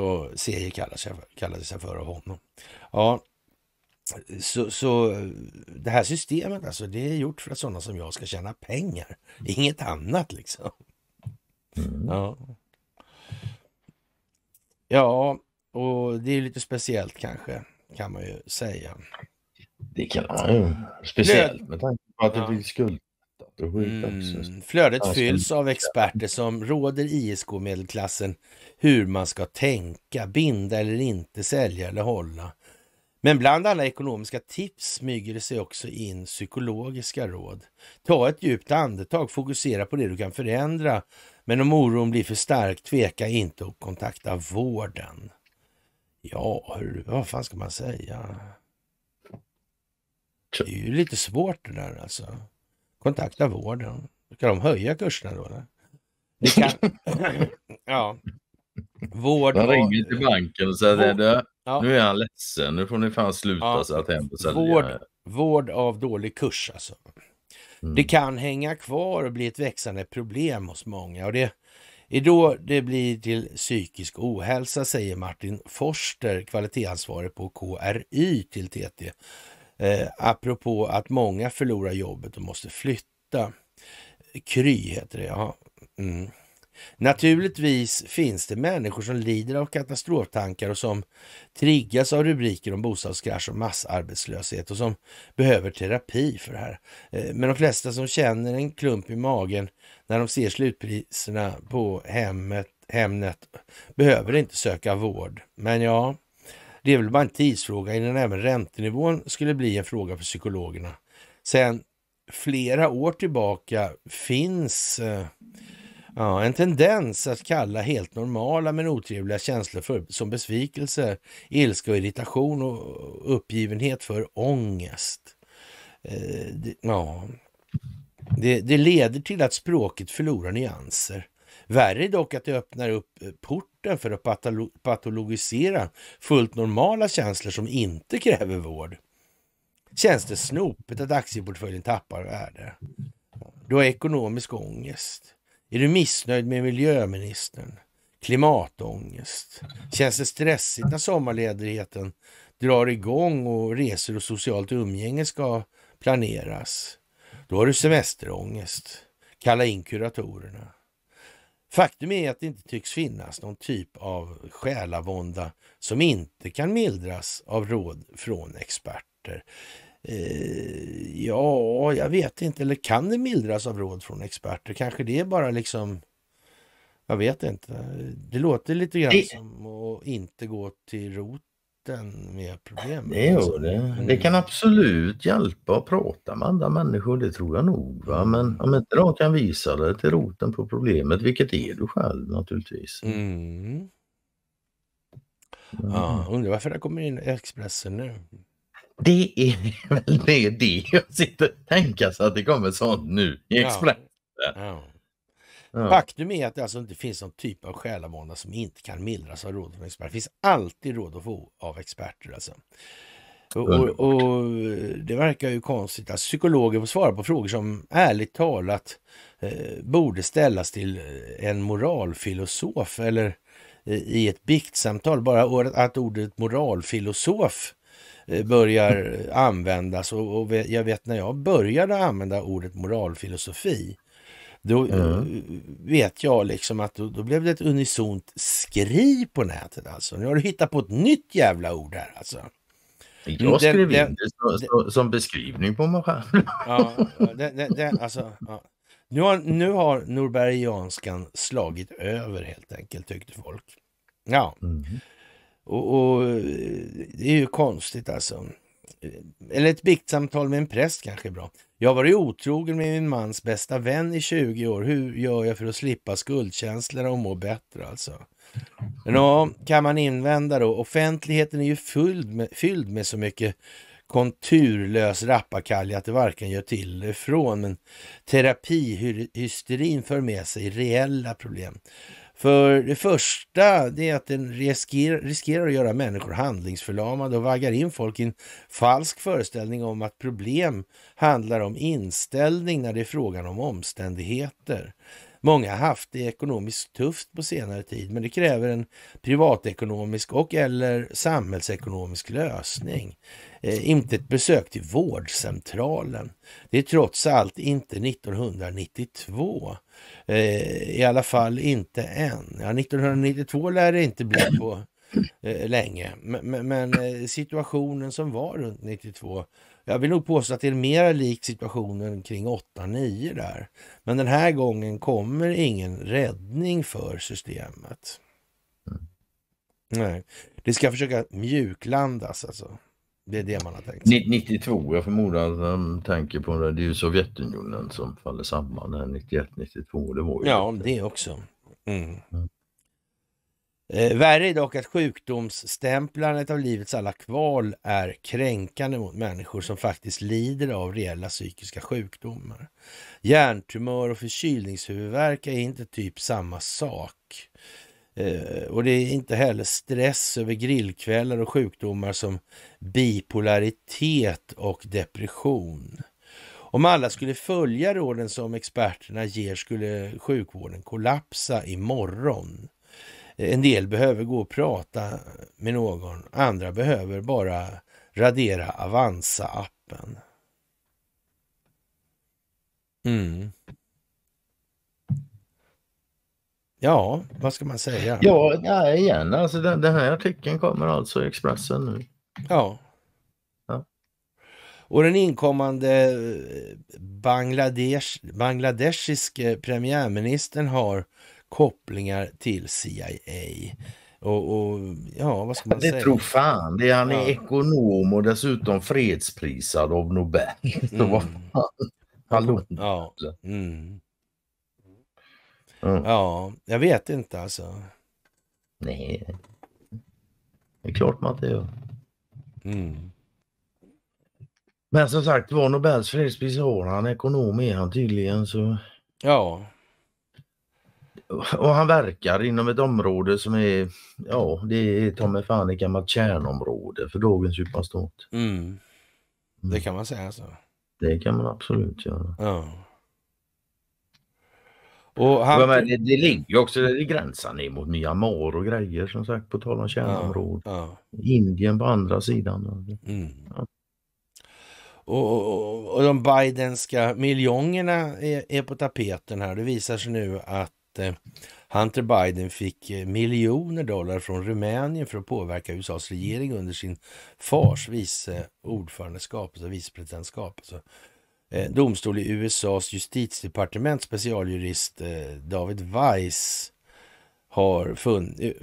och Seje kallade sig, kallade sig för av honom. Ja, så, så det här systemet alltså, det är gjort för att sådana som jag ska tjäna pengar. Mm. Inget annat liksom. Mm. Ja. ja, och det är lite speciellt kanske, kan man ju säga. Det kan man ju. Speciellt med tanke för att det blir skuldsatt Mm, flödet alltså, fylls av experter som råder ISK-medelklassen hur man ska tänka, binda eller inte, sälja eller hålla. Men bland alla ekonomiska tips smyger det sig också in psykologiska råd. Ta ett djupt andetag, fokusera på det du kan förändra. Men om oron blir för stark, tveka inte att kontakta vården. Ja, hur, vad fan ska man säga? Det är ju lite svårt det där alltså. Kontakta vården. Kan de höja kurserna då? Eller? Det kan... ja. Vård Man ringer till banken och säger vård... ja. nu är han ledsen, nu får ni fan sluta ja. så att hem och sälja. Vård, vård av dålig kurs alltså. Mm. Det kan hänga kvar och bli ett växande problem hos många och det är då det blir till psykisk ohälsa, säger Martin Forster, kvalitetsansvarig på KRY till TT. Eh, apropå att många förlorar jobbet och måste flytta. Kry heter det, ja. Mm. Naturligtvis finns det människor som lider av katastroftankar och som triggas av rubriker om bostadskrasch och massarbetslöshet och som behöver terapi för det här. Eh, men de flesta som känner en klump i magen när de ser slutpriserna på hemmet, Hemnet behöver inte söka vård. Men ja, det är väl bara en tidsfråga innan även räntenivån skulle bli en fråga för psykologerna. Sen flera år tillbaka finns eh, ja, en tendens att kalla helt normala men otrevliga känslor för, som besvikelse, ilska och irritation och uppgivenhet för ångest. Eh, ja, det, det leder till att språket förlorar nyanser. Värre är dock att det öppnar upp eh, port kroppen för att patologisera fullt normala känslor som inte kräver vård. Känns det snopet att aktieportföljen tappar värde? Du har ekonomisk ångest. Är du missnöjd med miljöministern? Klimatångest. Känns det stressigt när sommarledigheten drar igång och resor och socialt umgänge ska planeras? Då har du semesterångest. Kalla in kuratorerna. Faktum är att det inte tycks finnas någon typ av själavånda som inte kan mildras av råd från experter. Eh, ja, jag vet inte. Eller kan det mildras av råd från experter? Kanske det är bara liksom... Jag vet inte. Det låter lite grann som att inte gå till roten den med problemet. Jo, det, mm. det kan absolut hjälpa att prata med andra människor, det tror jag nog. Va? Mm. Men om inte de kan visa dig till roten på problemet, vilket är du själv naturligtvis. Mm. mm. Ja, undrar varför det kommer in Expressen nu. Det är väl det, jag sitter och tänker sig att det kommer sånt nu i Expressen. Ja. Ja. Ja. Faktum är att det alltså inte finns någon typ av själavånda som inte kan mildras av råd från experter. Det finns alltid råd att få av experter. Alltså. Och, och, och, Det verkar ju konstigt att psykologer får svara på frågor som ärligt talat eh, borde ställas till eh, en moralfilosof eller eh, i ett biktsamtal. Bara att ordet moralfilosof eh, börjar användas och, jag vet när jag började använda ordet moralfilosofi då mm. vet jag liksom att då, då, blev det ett unisont skri på nätet alltså. Nu har du hittat på ett nytt jävla ord här alltså. Jag skrev den, in det så, så, som beskrivning på mig själv. Ja, den, den, alltså, ja. Nu har, nu har Norbergianskan slagit över helt enkelt tyckte folk. Ja. Mm. Och, och, eh, det är ju konstigt alltså eller ett biktsamtal med en präst kanske är bra. Jag har varit otrogen med min mans bästa vän i 20 år. Hur gör jag för att slippa skuldkänslorna och må bättre alltså? Nå, kan man invända då. Offentligheten är ju fylld med, fylld med så mycket konturlös rappakalja att det varken gör till eller ifrån. Men terapihysterin för med sig reella problem. För det första, det är att den riskerar, riskerar att göra människor handlingsförlamade och vaggar in folk i en falsk föreställning om att problem handlar om inställning när det är frågan om omständigheter. Många har haft det ekonomiskt tufft på senare tid, men det kräver en privatekonomisk och eller samhällsekonomisk lösning. Eh, inte ett besök till vårdcentralen. Det är trots allt inte 1992. Eh, I alla fall inte än. Ja, 1992 lär det inte bli på eh, länge, men, men eh, situationen som var runt 92 jag vill nog påstå att det är mer lik situationen kring 8-9 där. Men den här gången kommer ingen räddning för systemet. Nej, det ska försöka mjuklandas alltså. Det är det man har tänkt. 92, jag förmodar att de tänker på det. Det är ju Sovjetunionen som faller samman 91-92. ja, det också. Mm. Mm. Eh, värre är dock att sjukdomsstämplandet av livets alla kval är kränkande mot människor som faktiskt lider av reella psykiska sjukdomar. Hjärntumör och förkylningshuvudvärk är inte typ samma sak. Eh, och det är inte heller stress över grillkvällar och sjukdomar som bipolaritet och depression. Om alla skulle följa råden som experterna ger skulle sjukvården kollapsa imorgon. En del behöver gå och prata med någon. Andra behöver bara radera Avanza-appen. Mm. Ja, vad ska man säga? Ja, igen, alltså den, den här artikeln kommer alltså i Expressen nu. Ja. Och den inkommande eh, Bangladesh, bangladeshiske premiärministern har kopplingar till CIA. Och, och, ja, vad ska man det säga? Det tror fan. Det är, han är ja. ekonom och dessutom fredsprisad av Nobel. Mm. vad fan? Hallå? Ja. Mm. Mm. ja, jag vet inte alltså. Nej, det är klart man inte gör. Mm. Men som sagt var Nobels fredspris har han, ekonom är han tydligen så. Ja och han verkar inom ett område som är, ja det är ta mig fan ett gammalt kärnområde för dagens superstat. Mm. Det mm. kan man säga så. Alltså. Det kan man absolut göra. Ja. Och han... Och det, det ligger också i gränsen ner mot Myanmar och grejer som sagt på tal om kärnområde. Ja, ja. Indien på andra sidan. Mm. Ja. Och, och, och, de Bidenska miljongerna är, är på tapeten här. Det visar sig nu att Eh, Hunter Biden fick eh, miljoner dollar från Rumänien för att påverka USAs regering under sin fars vice eh, ordförandeskap, alltså vicepresidentskap. Alltså. Domstol i USAs justitiedepartement, specialjurist David Weiss har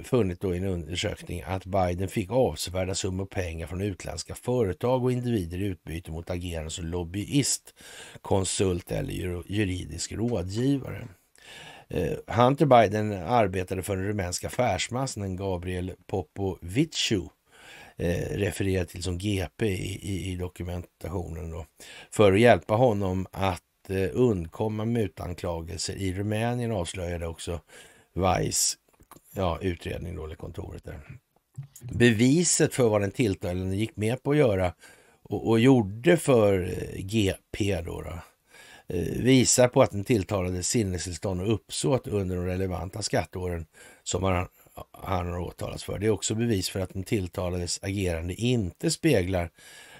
funnit då i en undersökning att Biden fick avsevärda summor pengar från utländska företag och individer i utbyte mot agerande som lobbyist, konsult eller juridisk rådgivare. Eh, Hunter Biden arbetade för den rumänska affärsmannen Gabriel Popoviciu eh, refererad till som GP i, i, i dokumentationen då, för att hjälpa honom att eh, undkomma mutanklagelser i Rumänien avslöjade också Vice ja, utredning då, eller kontoret där. Beviset för vad den tilltalade gick med på att göra och, och gjorde för eh, GP då, då Eh, visar på att den tilltalades sinnestillstånd och uppsåt under de relevanta skatteåren som han, han har åtalats för. Det är också bevis för att den tilltalades agerande inte speglar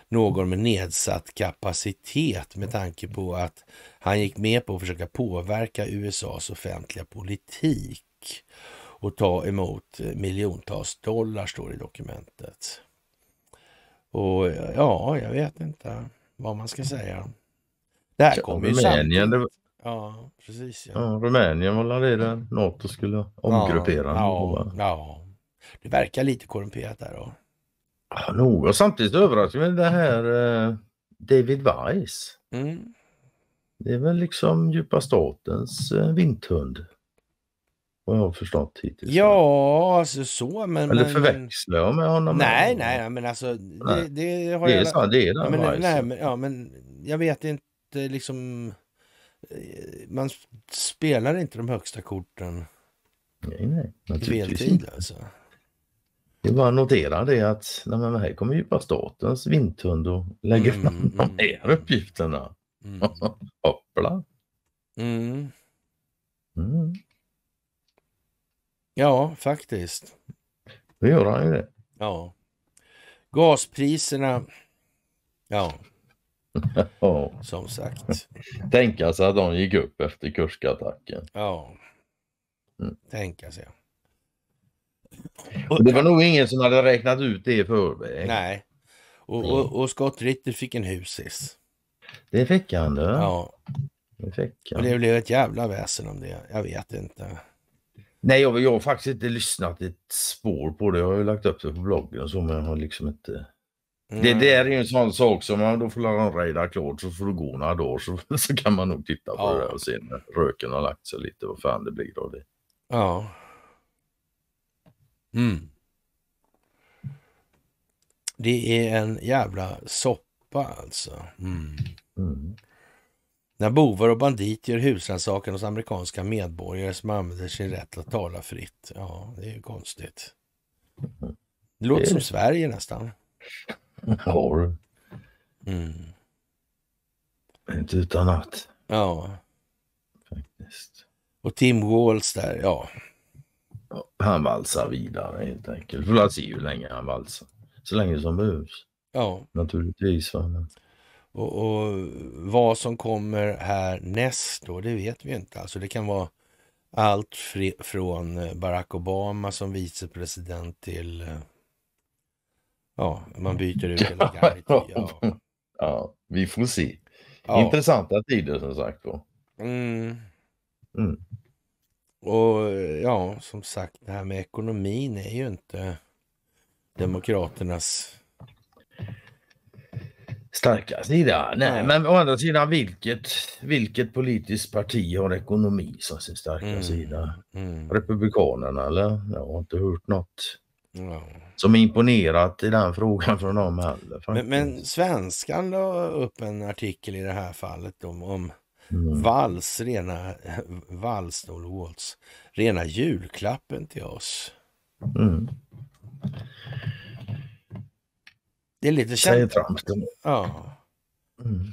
någon med nedsatt kapacitet med tanke på att han gick med på att försöka påverka USAs offentliga politik och ta emot eh, miljontals dollar, står det i dokumentet. Och ja, jag vet inte vad man ska säga. Det här kommer ju Rumänien, det... Ja, precis. Ja. Ja, Rumänien var i där Nato skulle omgruppera. Ja, ja, Det verkar lite korrumperat där då. Ja, nog. Och samtidigt överraskar med det här eh, David Weiss. Mm. Det är väl liksom djupa statens eh, vinthund. Vad jag har förstått hittills. Ja, alltså så men... Eller förväxlar jag med honom? Nej, nej, men alltså... Det, nej. det, det har det är jag... så, det är den Ja, men, nej, men, ja, men jag vet inte Eh, liksom... Eh, man spelar inte de högsta korten nej, nej, naturligtvis inte. alltså. Det är bara att notera det att nej, men här kommer ju bara statens vindhund och lägger mm, fram mm. de här uppgifterna. Mm. Hoppla! Mm. Mm. Ja, faktiskt. Då gör han ju det. Ja. Gaspriserna. Ja. ja. Som sagt. Tänka alltså sig att de gick upp efter kurskattacken. Ja. Mm. Tänka sig. Och det var nog ingen som hade räknat ut det i förväg. Nej. Och, mm. och, och Scott Ritter fick en husis. Det fick han du. Ja. Det fick han. Och det blev ett jävla väsen om det. Jag vet inte. Nej, jag, jag har faktiskt inte lyssnat ett spår på det. Jag har ju lagt upp det på bloggen och så, men jag har liksom inte... Det där är ju en sån sak som man då får man rejda klart så får du gå några dagar så, så kan man nog titta på ja. det och se när röken har lagt sig lite vad fan det blir av det. Ja. Mm. Det är en jävla soppa alltså. Mm. Mm. När bovar och bandit gör husrannsakan hos amerikanska medborgare som använder sin rätt att tala fritt. Ja, det är ju konstigt. Mm. Det låter det som Sverige nästan. Mm. har du. Mm. Inte utan att. Ja. Faktiskt. Och Tim Walls där, ja. Han valsar vidare helt enkelt. För att se hur länge han valsar. Så länge som behövs. Ja. Naturligtvis. Va? Och, och, vad som kommer härnäst då, det vet vi inte. Alltså det kan vara allt fri, från Barack Obama som vicepresident till eh, Ja, man mm. byter ut en guide. Ja. ja, vi får se. Ja. Intressanta tider som sagt då. Mm. Mm. Och ja, som sagt, det här med ekonomin är ju inte Demokraternas starka sida. Nej, ja. men å andra sidan, vilket, vilket politiskt parti har ekonomi som sin starka mm. sida? Mm. Republikanerna eller? Jag har inte hört något. Ja som imponerat i den frågan från dem heller. Men, men Svenskan la upp en artikel i det här fallet om, om mm. Vals, rena, Vals, Waltz, rena julklappen till oss. Mm. Det är lite känt. Ja. Mm.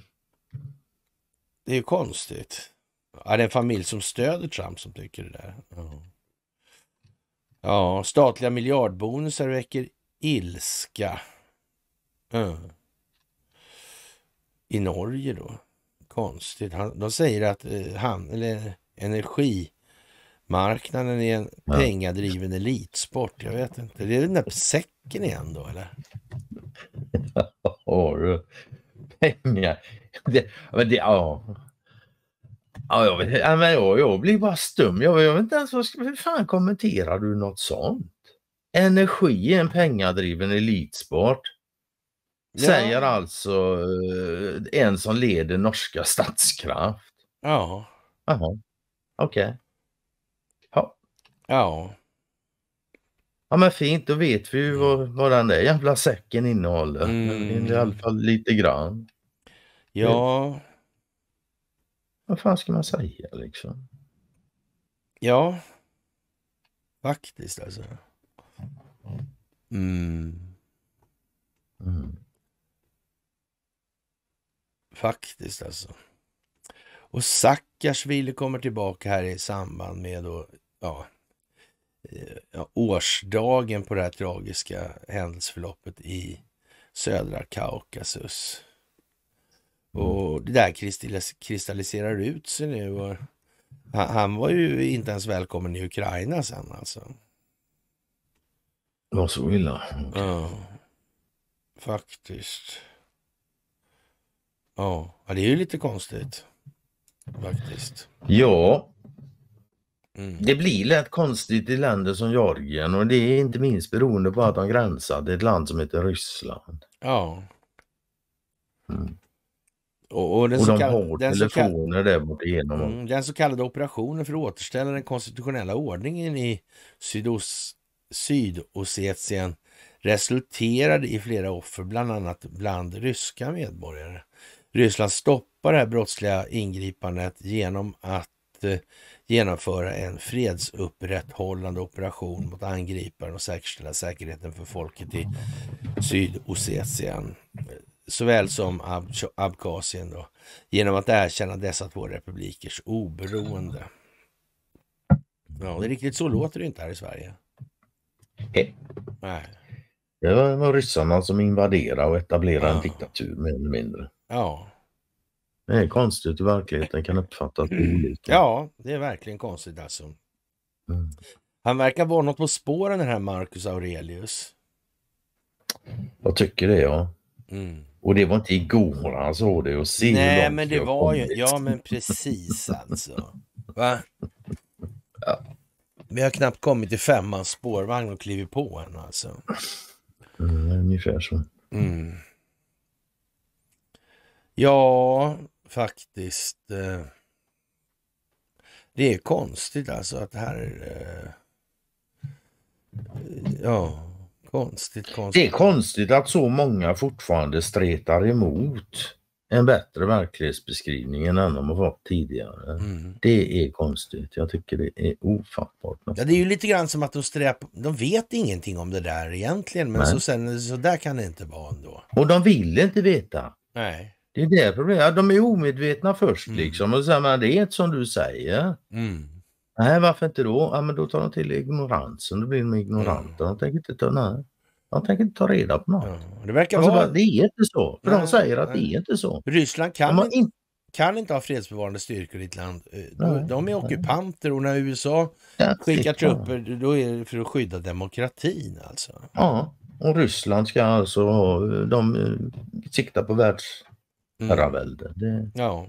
Det är ju konstigt. Ja, det är en familj som stöder Trump som tycker det där. Ja. Ja, statliga miljardbonusar väcker ilska. Mm. I Norge då. Konstigt. Han, de säger att eh, han, eller energimarknaden är en ja. pengadriven elitsport. Jag vet inte. Det är den där säcken igen då eller? Ja, du. Pengar. Det, men det, ja. Ja, jag, vet, men jag, jag blir bara stum. Jag, jag vet inte ens vad hur fan kommenterar du något sånt? Energi är en pengadriven elitsport. Ja. Säger alltså eh, en som leder norska Statskraft. Ja. Jaha, okej. Okay. Ja. ja. men fint, då vet vi ju mm. vad, vad den där jävla säcken innehåller. Mm. I alla fall lite grann. Ja. Vad fan ska man säga liksom? Ja, faktiskt alltså. Mm. Mm. Faktiskt alltså. Och Saakashvili kommer tillbaka här i samband med då, eh, ja, årsdagen på det här tragiska händelseförloppet i södra Kaukasus. Mm. Och det där kristalliserar ut sig nu. Och han, var ju inte ens välkommen i Ukraina sen alltså. Det var så illa? Okay. Ja, faktiskt. Ja, det är ju lite konstigt. Faktiskt. Ja. Mm. Det blir lätt konstigt i länder som Georgien och det är inte minst beroende på att de gränsar till ett land som heter Ryssland. Ja. Mm. Och, och, den och de kallade, har den telefoner där bort igenom. Mm, den så kallade operationen för att återställa den konstitutionella ordningen i Sydossetien resulterade i flera offer, bland annat bland ryska medborgare. Ryssland stoppar det här brottsliga ingripandet genom att eh, genomföra en fredsupprätthållande operation mot angriparen och säkerställa säkerheten för folket i Sydossetien såväl som Ab Abkhazien då, genom att erkänna dessa två republikers oberoende. Ja, det är riktigt så låter det inte här i Sverige. Nej. Det var ryssarna som invaderade och etablerade ja. en diktatur mer eller mindre. Ja. Det är konstigt hur verkligheten kan uppfattas olika. Ja, det är verkligen konstigt alltså. Mm. Han verkar vara något på spåren den här Marcus Aurelius. Jag tycker det ja. Mm. Och det var inte igår han såg det och se Nej, hur långt men det jag var kommit. ju, ja men precis alltså. Va? Ja. Vi har knappt kommit till femmans spårvagn och klivit på än alltså. Mm, ungefär så. Mm. Ja, faktiskt. Eh, det är konstigt alltså att här... Eh, ja, Konstigt, konstigt. Det är konstigt att så många fortfarande stretar emot en bättre verklighetsbeskrivning än de har fått tidigare. Mm. Det är konstigt. Jag tycker det är ofattbart. Ja, det är ju lite grann som att de sträp... De vet ingenting om det där egentligen, men så, sen, så där kan det inte vara ändå. Och de vill inte veta. Nej. Det är det problemet. De är omedvetna först mm. liksom och sen men det är som du säger. Mm. Nej, varför inte då? Ja, men då tar de till ignoransen. Då blir de ignoranta. Mm. De tänker inte ta, nej. De tänker inte ta reda på något. Ja, det verkar alltså, vara... Det är inte så. För nej, de säger att nej. det är inte så. Ryssland kan, inte, kan inte ha fredsbevarande styrkor i ett land. Eh, nej, de är ockupanter och när USA ja, skickar trupper då är det för att skydda demokratin alltså. Ja, och Ryssland ska alltså ha... De eh, siktar på världsherravälde. Mm. Ja.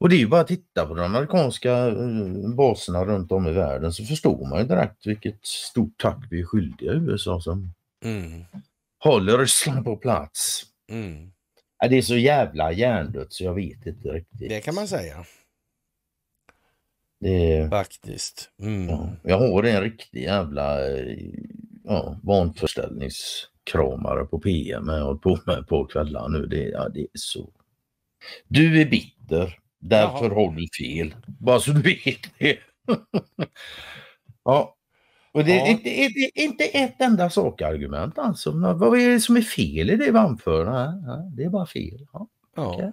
Och det är ju bara att titta på de amerikanska eh, baserna runt om i världen så förstår man ju direkt vilket stort tack vi är skyldiga USA som mm. håller Ryssland på plats. Mm. Det är så jävla hjärndött så jag vet inte riktigt. Det kan man säga. Det... är Faktiskt. Mm. Ja, jag har en riktig jävla eh, ja, vanförställningskramare på PM jag har på med på kvällarna nu. Det, ja, det är så. Du är bitter. Därför Jaha. har du fel. Bara så du vet det. ja. Och det är ja. inte, inte, inte, ett enda sakargument alltså. Vad är det som är fel i det anförandet? Ja, det är bara fel. Ja, ja. Okay.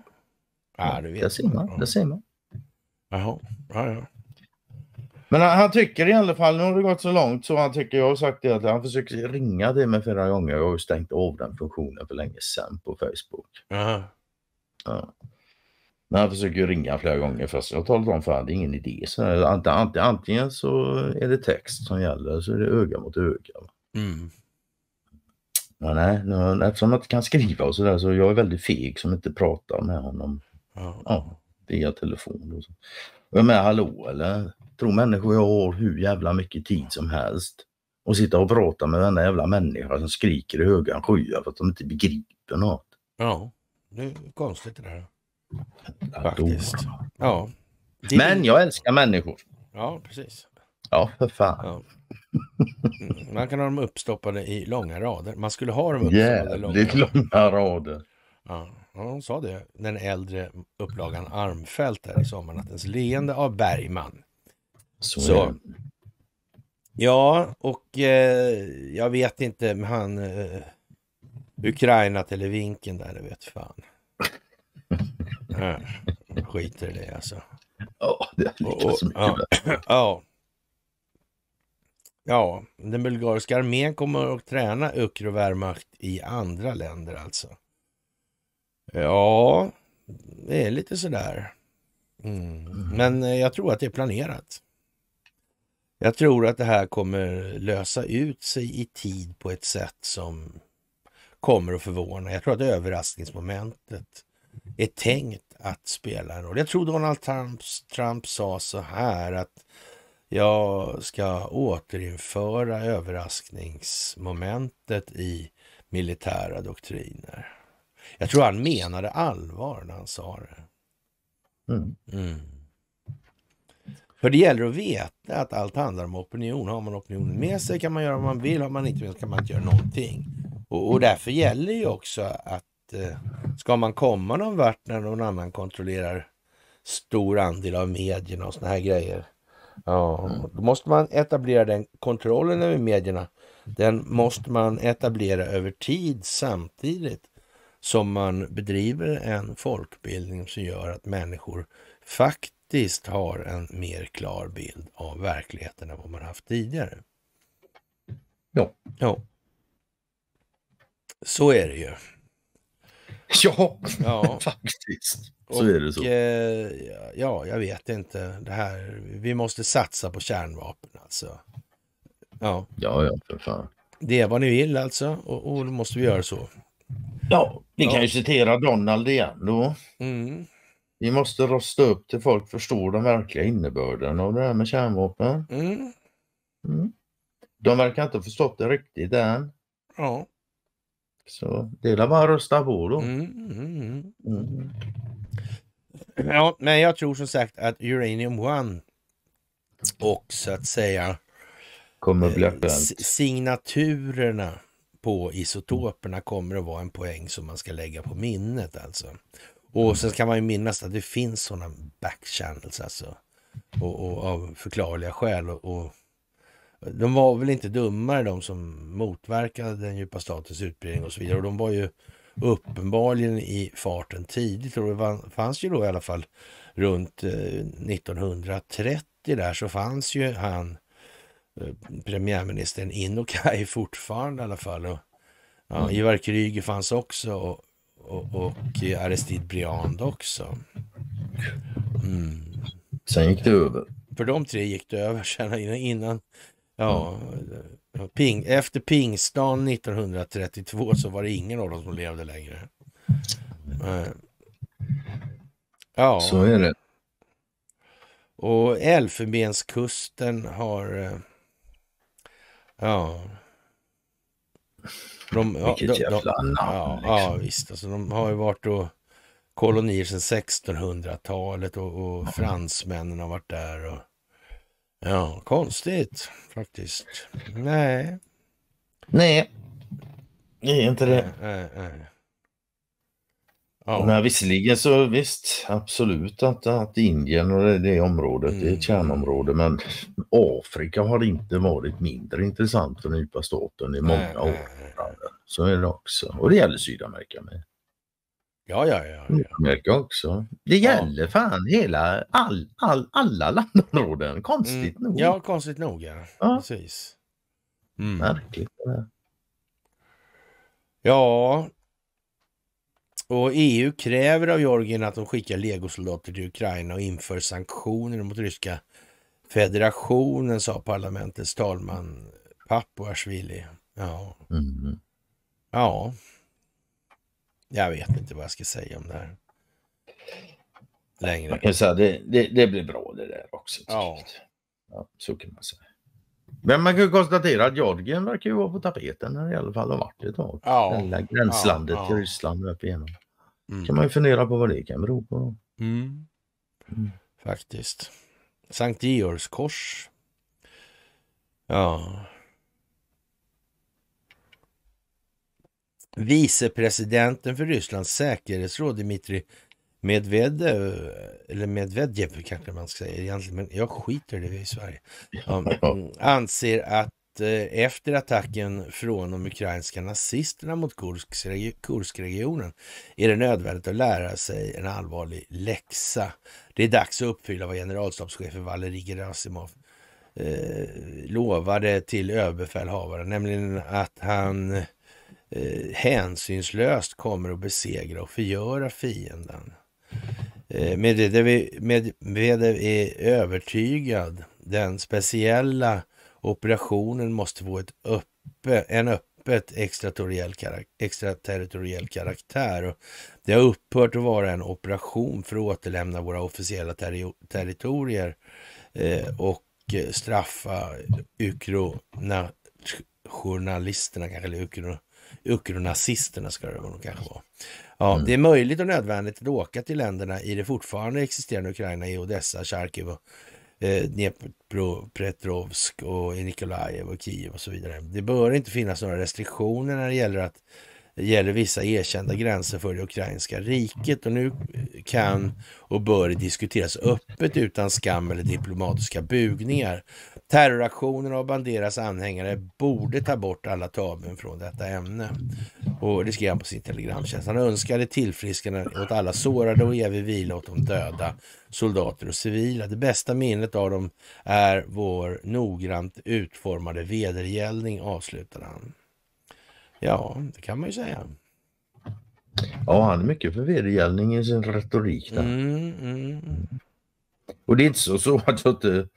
ja det vet där ser man. Där ser man. Jaha. Ja, ja. Men han, han, tycker i alla fall, nu har det gått så långt så han tycker, jag har sagt det, att han försöker ringa till mig flera gånger. Jag har ju stängt av den funktionen för länge sedan på Facebook. Jaha. Ja. När han försöker ringa flera gånger fast jag har talat om för honom det är ingen idé. Så ant, ant, antingen så är det text som gäller så är det öga mot öga. Mm. Men nej, eftersom han inte kan skriva och sådär så jag är väldigt feg som inte pratar med honom. Ja. ja via telefon. Och så. Och jag menar hallå eller? Tror människor jag har hur jävla mycket tid som helst och sitta och prata med denna jävla människa som skriker i högan skyar för att de inte begriper något. Ja, det är konstigt det där. Faktiskt. Ja. Din... Men jag älskar människor. Ja, precis. Ja, för fan. Ja. Mm, man kan ha dem uppstoppade i långa rader. Man skulle ha dem uppstoppade yeah, långa rader. långa rader. Ja. ja, hon sa det, den äldre upplagan Armfelt här i Sommarnattens leende av Bergman. Så. Så. Ja, och eh, jag vet inte, han eh, Ukraina Vinken där, det vet fan skiter i det alltså. Ja, det lyckas så mycket Ja. den bulgariska armén kommer att träna Ukrovermacht i andra länder alltså. Ja, det är lite sådär. Mm. mm. Men eh, jag tror att det är planerat. Jag tror att det här kommer lösa ut sig i tid på ett sätt som kommer att förvåna. Jag tror att överraskningsmomentet är tänkt att spela en roll. Jag tror Donald Trump, Trump sa så här att jag ska återinföra överraskningsmomentet i militära doktriner. Jag tror han menade allvar när han sa det. Mm. Mm. För det gäller att veta att allt handlar om opinion. Har man opinionen med sig kan man göra vad man vill. Har man inte med sig kan man inte göra någonting. Och, och därför gäller ju också att Eh, ska man komma någon vart när någon annan kontrollerar stor andel av medierna och såna här grejer. Ja, mm. då måste man etablera den kontrollen över medierna. Den måste man etablera över tid samtidigt som man bedriver en folkbildning som gör att människor faktiskt har en mer klar bild av verkligheten än vad man haft tidigare. Ja. ja. Så är det ju. Ja, ja. faktiskt. Så och, är det så. Eh, ja, jag vet inte. Det här, vi måste satsa på kärnvapen alltså. Ja, ja, ja för fan. Det är vad ni vill alltså och, och då måste vi göra så. Ja, vi ja. kan ju citera Donald igen då. Mm. Vi måste rosta upp till folk förstår den verkliga innebörden av det här med kärnvapen. Mm. Mm. De verkar inte ha förstått det riktigt än. Ja. Så det är bara att rösta på då. Mm, mm, mm, mm. Ja, men jag tror som sagt att Uranium One och så att säga kommer att eh, bli aktuellt. signaturerna på isotoperna kommer att vara en poäng som man ska lägga på minnet alltså. Och mm. sen kan man ju minnas att det finns sådana backchannels alltså. Och, och, av förklarliga skäl. Och, och de var väl inte dummare de som motverkade den djupa statens utbredning och så vidare. Och de var ju uppenbarligen i farten tidigt och det fanns ju då i alla fall runt 1930 eh, där så fanns ju han eh, premiärministern Inokaj fortfarande i alla fall. Och, ja, mm. Ivar Kryger fanns också och, och, och Aristide Briand också. Mm. Sen gick det över. För de tre gick det över innan Ja, ping, efter pingstan 1932 så var det ingen av dem som levde längre. Ja. Så är det. Och Elfenbenskusten har... Eh, ja. De, Vilket de, jävla namn! Ja, liksom. ja, visst. Alltså, de har ju varit och kolonier sedan 1600-talet och, och fransmännen har varit där. Och, Ja, konstigt faktiskt. Nej. Nej, det är inte det. Nej, nej. Ja. Nej, visserligen så visst, absolut att, att Indien och det, det området mm. är ett mm. kärnområde men Afrika har inte varit mindre intressant för den djupa staten i många år. Så är det också. Och det gäller Sydamerika med. Ja, ja, ja. ja. Mm. också. Det gäller ja. fan hela, all, all, alla landområden, mm. konstigt mm. nog. Ja, konstigt nog. Ja. ja. Precis. Mm. Märkligt. Ja. Och EU kräver av Georgien att de skickar legosoldater till Ukraina och inför sanktioner mot ryska federationen, sa parlamentets talman Papuashvili. Ja. Mm. Ja. Jag vet inte vad jag ska säga om det här. Längre. Man kan säga, det, det, det blir bra det där också. Ja. ja. Så kan man säga. Men man kan ju konstatera att Georgien verkar ju vara på tapeten i alla fall har varit ett tag. Ja. Det gränslandet ja, ja. till Ryssland upp igenom. Mm. kan man ju fundera på vad det kan bero på. Mm. Mm. Faktiskt. Sankt Georgs kors. Ja, Vicepresidenten för Rysslands säkerhetsråd, Dmitrij Medvedev, eller Medvedev kanske man ska säga egentligen, men jag skiter det i Sverige, um, anser att eh, efter attacken från de ukrainska nazisterna mot Kurskregionen är det nödvändigt att lära sig en allvarlig läxa. Det är dags att uppfylla vad generalstabschefen Valerij Gerasimov eh, lovade till överbefälhavaren, nämligen att han eh, hänsynslöst kommer att besegra och förgöra fienden. Eh, det är vi övertygad. Den speciella operationen måste få ett öppe, en öppet extraterritoriell karak extraterritoriell karaktär. Och det har upphört att vara en operation för att återlämna våra officiella terri territorier eh, och eh, straffa ukro journalisterna, eller ukro ukronazisterna ska det vara kanske var. Ja, mm. Det är möjligt och nödvändigt att åka till länderna i det fortfarande existerande Ukraina, i Odessa, Charkiv och eh, Dnepropetrovsk och i Nikolajev och Kiev och så vidare. Det bör inte finnas några restriktioner när det gäller att det gäller vissa erkända gränser för det ukrainska riket och nu kan och bör det diskuteras öppet utan skam eller diplomatiska bugningar terroraktioner och Banderas anhängare borde ta bort alla tabun från detta ämne. Och det skrev han på sin telegramtjänst. Han önskade tillfrisknande åt alla sårade och evig vila åt de döda, soldater och civila. Det bästa minnet av dem är vår noggrant utformade vedergällning, avslutade han. Ja, det kan man ju säga. Ja, han är mycket för vedergällning i sin retorik. Där. Mm, mm. Och det är inte så, så att jag inte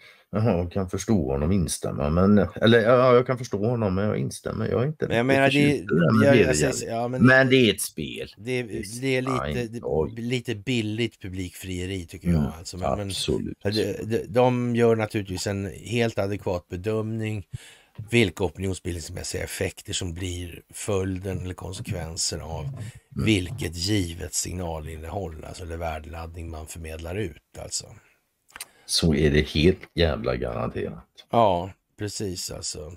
jag kan förstå honom instämma. Men, eller ja, jag kan förstå honom men jag instämmer. Jag är inte men jag menar, det, det, jag, jag säger, ja, men, men det är ett spel. Det, det är lite, det, lite billigt publikfrieri tycker jag. Mm, alltså. men, absolut. Men, de, de gör naturligtvis en helt adekvat bedömning vilka opinionsbildningsmässiga effekter som blir följden eller konsekvensen av mm. vilket givet signalinnehåll, alltså eller värdeladdning man förmedlar ut. Alltså så är det helt jävla garanterat. Ja, precis alltså.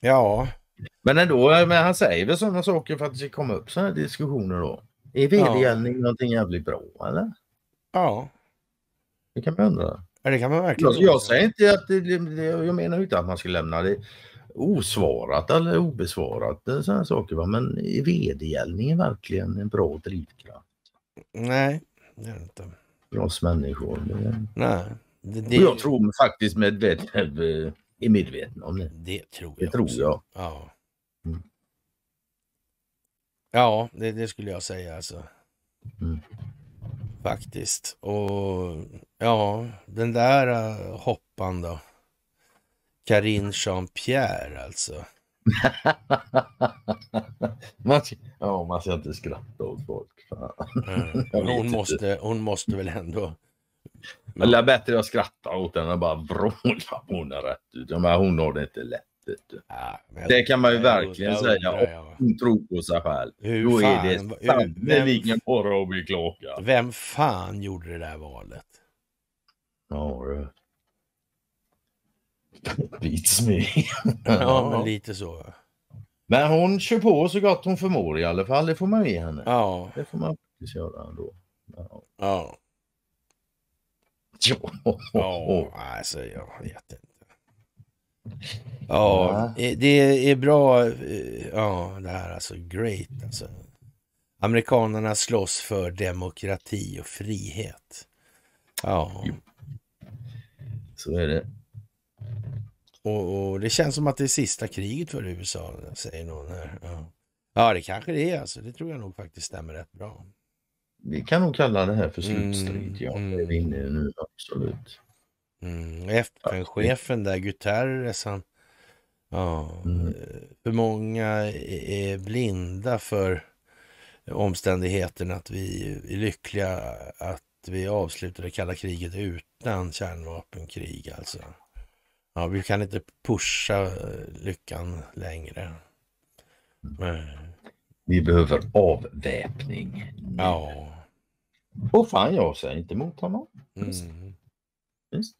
Ja. Men ändå, men han säger väl sådana saker för att det ska komma upp sådana diskussioner då. Är vedergällning ja. någonting jävligt bra eller? Ja. Det kan man undra. Ja, det kan man verkligen. Jag, jag säger inte att det, det, jag menar inte att man ska lämna det osvarat eller obesvarat sådana saker. Va? Men är vedergällning verkligen en bra drivkraft? Nej, det är det inte för oss människor. Nej, det, det... jag tror faktiskt Medvedev är medveten eh, om det. Det tror jag. Det tror också. jag. Ja, mm. ja det, det, skulle jag säga alltså. Mm. Faktiskt. Och ja, den där uh, hoppan då. Karin Jean-Pierre alltså. man, ja, man ska inte skratta åt folk. Mm. Hon, måste, hon måste väl ändå... det är bättre att skratta åt henne och bara vråla på henne rätt ut. Men hon har det inte lätt. Ja, det kan man ju verkligen jag, säga. Jag, hon tror på sig själv. Hur Då fan, är det sannerligen bara att bli klokad. Vem fan gjorde det där valet? Ja du. Beats me. ja, men lite så. Men hon kör på så gott hon förmår i alla fall. Det får man ge henne. Ja. Det får man faktiskt göra ändå. Ja. Ja. Ja, ja alltså jag vet inte. Ja, ja, eh, det är bra. Eh, ja, det här alltså. Great alltså. Amerikanerna slåss för demokrati och frihet. Ja. Så är det. Och, och, det känns som att det är sista kriget för USA, säger någon här. Ja. ja, det kanske det är alltså. Det tror jag nog faktiskt stämmer rätt bra. Vi kan nog kalla det här för mm, slutstrid. Ja, mm. det är vi inne i nu, absolut. Mm. FN-chefen där, Guterres, han... Ja, mm. för många är blinda för omständigheten att vi är lyckliga att vi avslutade kalla kriget utan kärnvapenkrig alltså. Ja, vi kan inte pusha eh, lyckan längre. Men... Vi behöver avväpning. Ja. Och fan, jag säger inte emot honom. Mm. Visst.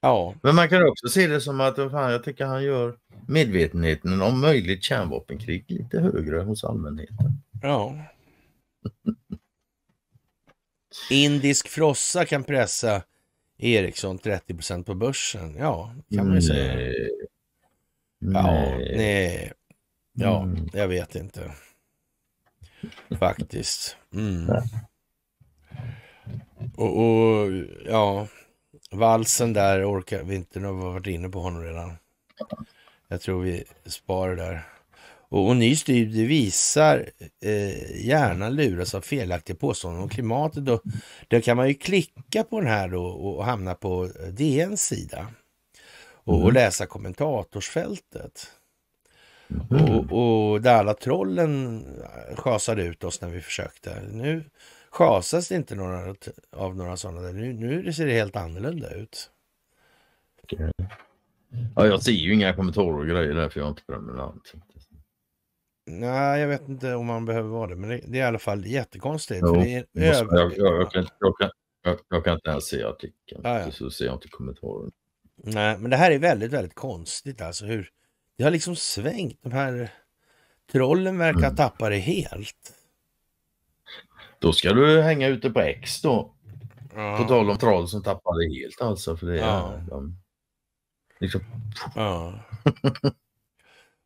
Ja. Men man kan också se det som att fan, jag tycker han gör medvetenheten om möjligt kärnvapenkrig lite högre hos allmänheten. Ja. Indisk frossa kan pressa Ericsson 30 på börsen. Ja, kan man ju säga. Nej. Ja, nej. Ja, mm. jag vet inte. Faktiskt. Mm. Och, och, ja, valsen där orkar vi inte. Nu har vi varit inne på honom redan. Jag tror vi sparar där. Och, och ny studie visar eh, hjärnan luras av felaktiga påståenden om klimatet. Och där kan man ju klicka på den här då och hamna på eh, DNs sida och, mm. och läsa kommentatorsfältet. Mm. Och, och där alla trollen eh, schasade ut oss när vi försökte. Nu schasas det inte några, av några sådana. Där. Nu, nu ser det helt annorlunda ut. Ja, jag ser ju inga kommentarer och grejer där för jag har inte prenumerant. Nej, jag vet inte om man behöver vara det, men det, det är i alla fall jättekonstigt. jag, kan, inte ens se artikeln, ah, ja. så ser jag inte kommentaren. Nej, men det här är väldigt, väldigt konstigt alltså. Hur, det har liksom svängt. De här trollen verkar mm. tappa det helt. Då ska du hänga ute på X då. På tal om troll som tappar det helt alltså. För det är, ja. de, liksom... ja.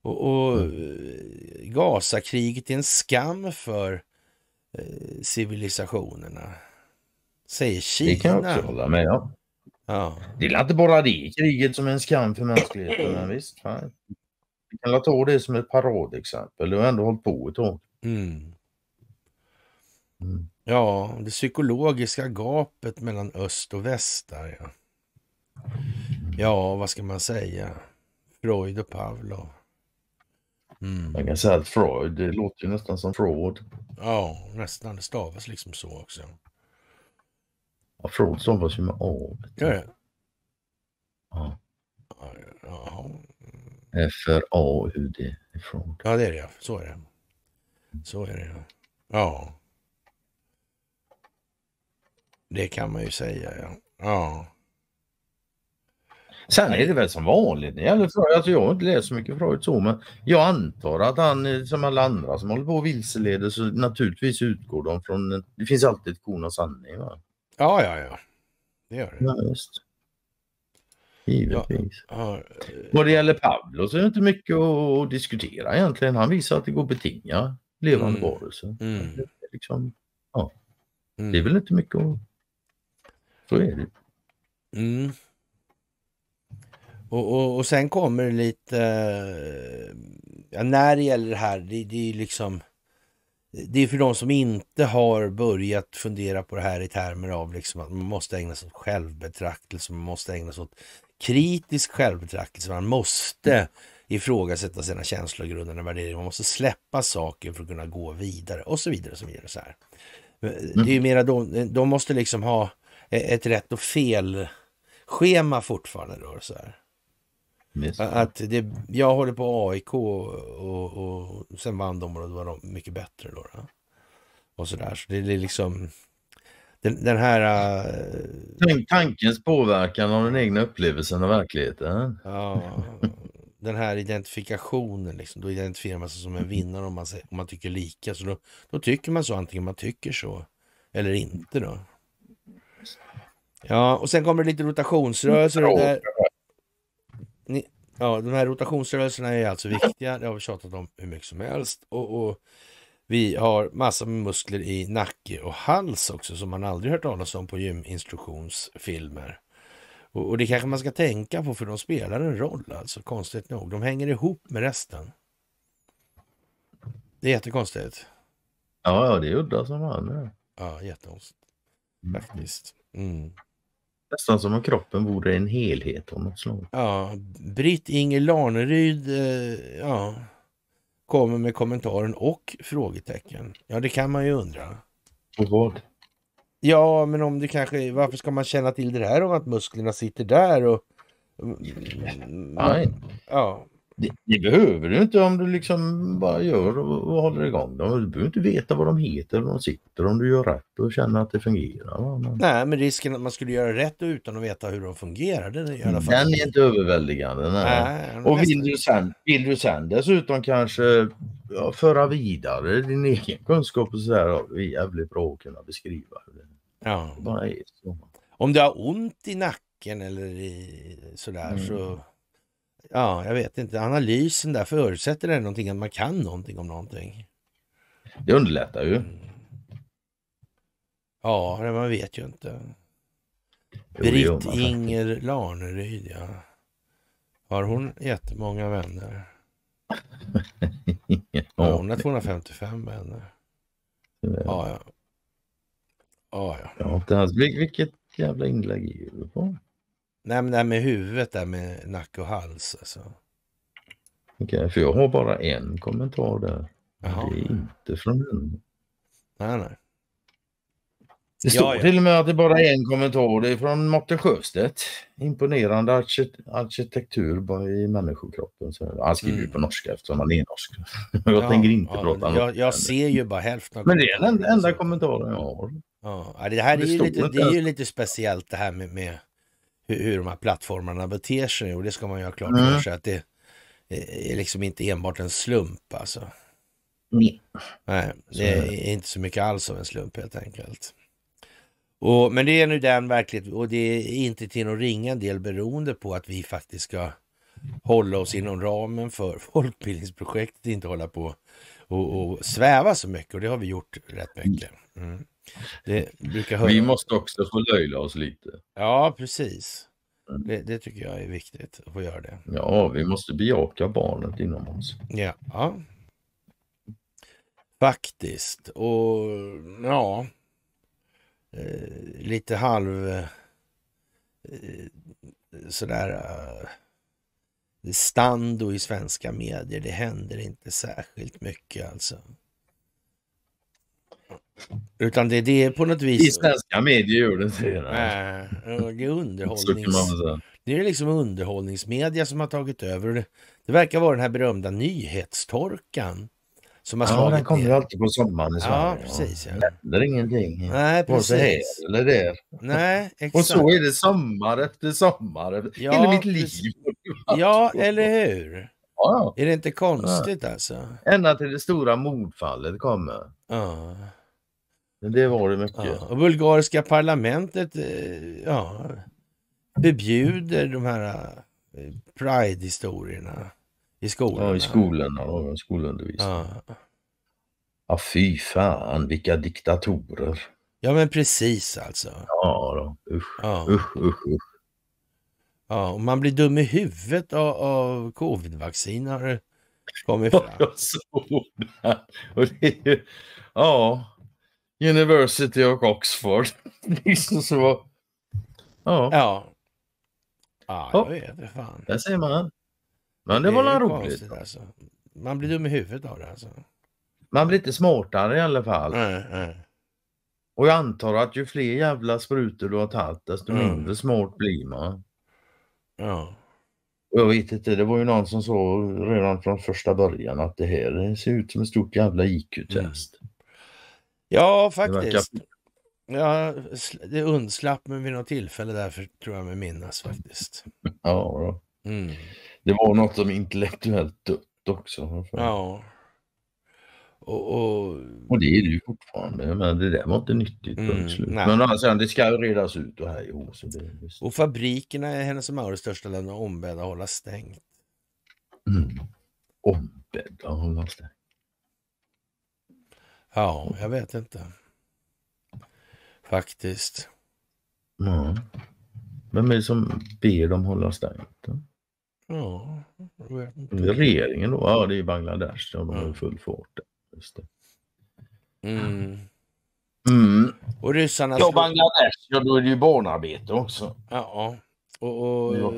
Och, och mm. Gazakriget är en skam för eh, civilisationerna. Säger Kina. Det kan jag också hålla med om. Ja. Det är inte bara det kriget som är en skam för mänskligheten, men visst. Fan. Vi kan ta det som ett paradexempel. Du har ändå hållit på ett tag. Mm. Mm. Ja, det psykologiska gapet mellan öst och väst där ja. Ja, vad ska man säga? Freud och Pavlov. Mm. Man kan säga att Freud, det låter ju nästan som fraud. Ja, nästan. Det stavas liksom så också. Ja, fraud stavas ju med A. Ja, ja. ja. ja. F-R-A-U-D. Fraud. Ja, det är det. Ja. Så är det. Så är det. Ja. ja. Det kan man ju säga, ja. Ja. Sen är det väl som vanligt när det Freud. Alltså, jag har inte läst så mycket Freud så men jag antar att han eh, som alla andra som håller på och vilseleder så naturligtvis utgår de från, det finns alltid ett korn av sanning. Va? Ja, ja, ja. Det gör det. Ja, just. Givetvis. Ja, ja, eh, Vad det gäller Pablo så är det inte mycket att diskutera egentligen. Han visar att det går att betinga levande mm. varelser. Mm. Liksom, ja. Mm. Det är mm. väl inte mycket att... Så är det. Mm. Och, och, och sen kommer det lite... Ja, när det gäller det här, det, det är liksom... Det är för de som inte har börjat fundera på det här i termer av liksom att man måste ägna sig åt självbetraktelse, man måste ägna sig åt kritisk självbetraktelse, man måste ifrågasätta sina känslor, grundande värderingar, man måste släppa saker för att kunna gå vidare och så vidare. Och så vidare så här. Mm. Det är ju mera de, de måste liksom ha e-, ett rätt och fel schema fortfarande. Då, så här. Yes. Att det, jag håller på AIK och, och, sen vann de och då var de mycket bättre. Då, då. Och sådär. Så det är liksom den, den här... Uh... Tankens påverkan av den egna upplevelsen av verkligheten. Ja, den här identifikationen, liksom, då identifierar man sig som en vinnare om man, om man tycker lika. Så då, då tycker man så, antingen man tycker så eller inte. då. Ja, och sen kommer det lite rotationsrörelser. Det där, ni, ja, de här rotationsrörelserna är alltså viktiga. Det har vi tjatat om hur mycket som helst. Och, och vi har massor med muskler i nacke och hals också som man aldrig hört talas om på gyminstruktionsfilmer. Och, och det kanske man ska tänka på för de spelar en roll alltså, konstigt nog. De hänger ihop med resten. Det är jättekonstigt. Ja, ja det är udda som fan. Ja, jättekonstigt. Mm. Faktiskt. Mm. Nästan som om kroppen vore en helhet av något slag. Ja, Britt-Inger Larneryd eh, ja, kommer med kommentaren och frågetecken. Ja, det kan man ju undra. Och vad? Ja, men om det kanske, varför ska man känna till det här om att musklerna sitter där? och... Nej. Ja. Det, behöver du inte om du liksom bara gör och, och håller igång dem. Du behöver inte veta vad de heter, var de sitter, om du gör rätt och känner att det fungerar. Men... Nej, men risken att man skulle göra rätt utan att veta hur de fungerar, den är i alla fall... Den är inte överväldigande. Nej. nej och vill du, sen, vill du sen dessutom kanske ja, föra vidare din egen kunskap och sådär, ja, det är jävligt bra att kunna beskriva hur det ja. bara är. Så. Om du har ont i nacken eller i, sådär mm. så Ja, jag vet inte. Analysen där, förutsätter det någonting att man kan någonting om någonting? Det underlättar ju. Mm. Ja, man vet ju inte. Britt-Inger Larneryd, ja. Har hon jättemånga vänner? ja, hon har 255 vänner. Ja, ja. ja, ja. ja det här, vilket jävla inlägg är det på? Nej men det här med huvudet där med nacke och hals alltså. Okej, okay, för jag har bara en kommentar där. Jaha. Det är inte från den. Nej, nej. Det står ja, ja. till och med att det bara är en kommentar. Det är från Mårten Sjöstedt. Imponerande arkitektur i människokroppen. Så han skriver mm. på norska eftersom han är norsk. jag ja, tänker inte ja, prata norska. Jag, jag ser ju bara hälften Men det är den enda kommentaren jag har. Ja, det här är, ju lite, det är ju lite speciellt det här med, med hur, hur de här plattformarna beter sig. Och det ska man ju ha klart mm. för mm. sig att det är liksom inte enbart en slump alltså. Nej. Nej, det är inte så mycket alls av en slump helt enkelt. Och, men det är nu den verklighet och det är inte till någon ringa del beroende på att vi faktiskt ska hålla oss inom ramen för folkbildningsprojektet, inte hålla på och, och sväva så mycket och det har vi gjort rätt mycket. Mm. mm. Höra... Vi måste också förlöjla oss lite. Ja, precis. Mm. Det, det, tycker jag är viktigt att få göra det. Ja, vi måste bejaka barnet inom oss. Ja. ja. Faktiskt. Och ja, eh, lite halv eh, sådär eh, stando i svenska medier. Det händer inte särskilt mycket alltså. Utan det, det är på något vis... I svenska medier gör det inte det. Det är underhållnings... Det är liksom underhållningsmedia som har tagit över. Det, det verkar vara den här berömda nyhetstorkan. Som har ja, den kommer alltid på sommaren i Sverige. Ja, precis. Ja. Det händer ingenting. Nej, precis. Både här eller där. Nej, exakt. Och så är det sommar efter sommar. Ja, Hela mitt liv. Ja, eller hur? Ja. Är det inte konstigt ja. alltså? Ända till det stora mordfallet kommer. Ja. Det var det mycket. Ja, och bulgariska parlamentet eh, ja, bebjuder de här eh, Pride-historierna i skolorna. Ja, i skolorna. Ja, skolundervisning. Ja. ja, fy fan vilka diktatorer. Ja, men precis alltså. Ja, då. Usch. Ja. usch, usch, usch. Ja, och man blir dum i huvudet av, av covid-vaccin har det kommit fram. Ja, jag såg det. Och det är ju, ja, University och Oxford. liksom så. Ja. Ja. Ja, jag oh. vet det fan. Där ser man. Men det, det var väl roligt. Alltså. Man blir dum i huvudet av det alltså. Man blir inte smartare i alla fall. Nej, nej. Och jag antar att ju fler jävla sprutor du har tagit desto mm. mindre smart blir man. Ja. jag vet inte, det var ju någon som sa redan från första början att det här ser ut som ett stort jävla IQ-test. Mm. Ja, faktiskt. Det, det undslapp mig vid något tillfälle därför tror jag mig minnas faktiskt. Ja, mm. det var något som intellektuellt dött också. Ja. Och, och... och, det är det ju fortfarande. Men det där var inte nyttigt. Mm, Men alltså, det ska ju redas ut och här jo, så det Och fabrikerna är hennes och Mauritz största länder ombedda att hålla stängt. Mm. Ombedda att hålla stängt. Ja, jag vet inte. Faktiskt. Ja. Vem är det som ber dem hålla stängt? Ja, jag vet inte. Regeringen då? Ja, det är Bangladesh. De har full fart. Just det. Mm. Mm. Och ryssarna... Ja, Bangladesh, ja då är det ju barnarbete också. Ja, och, och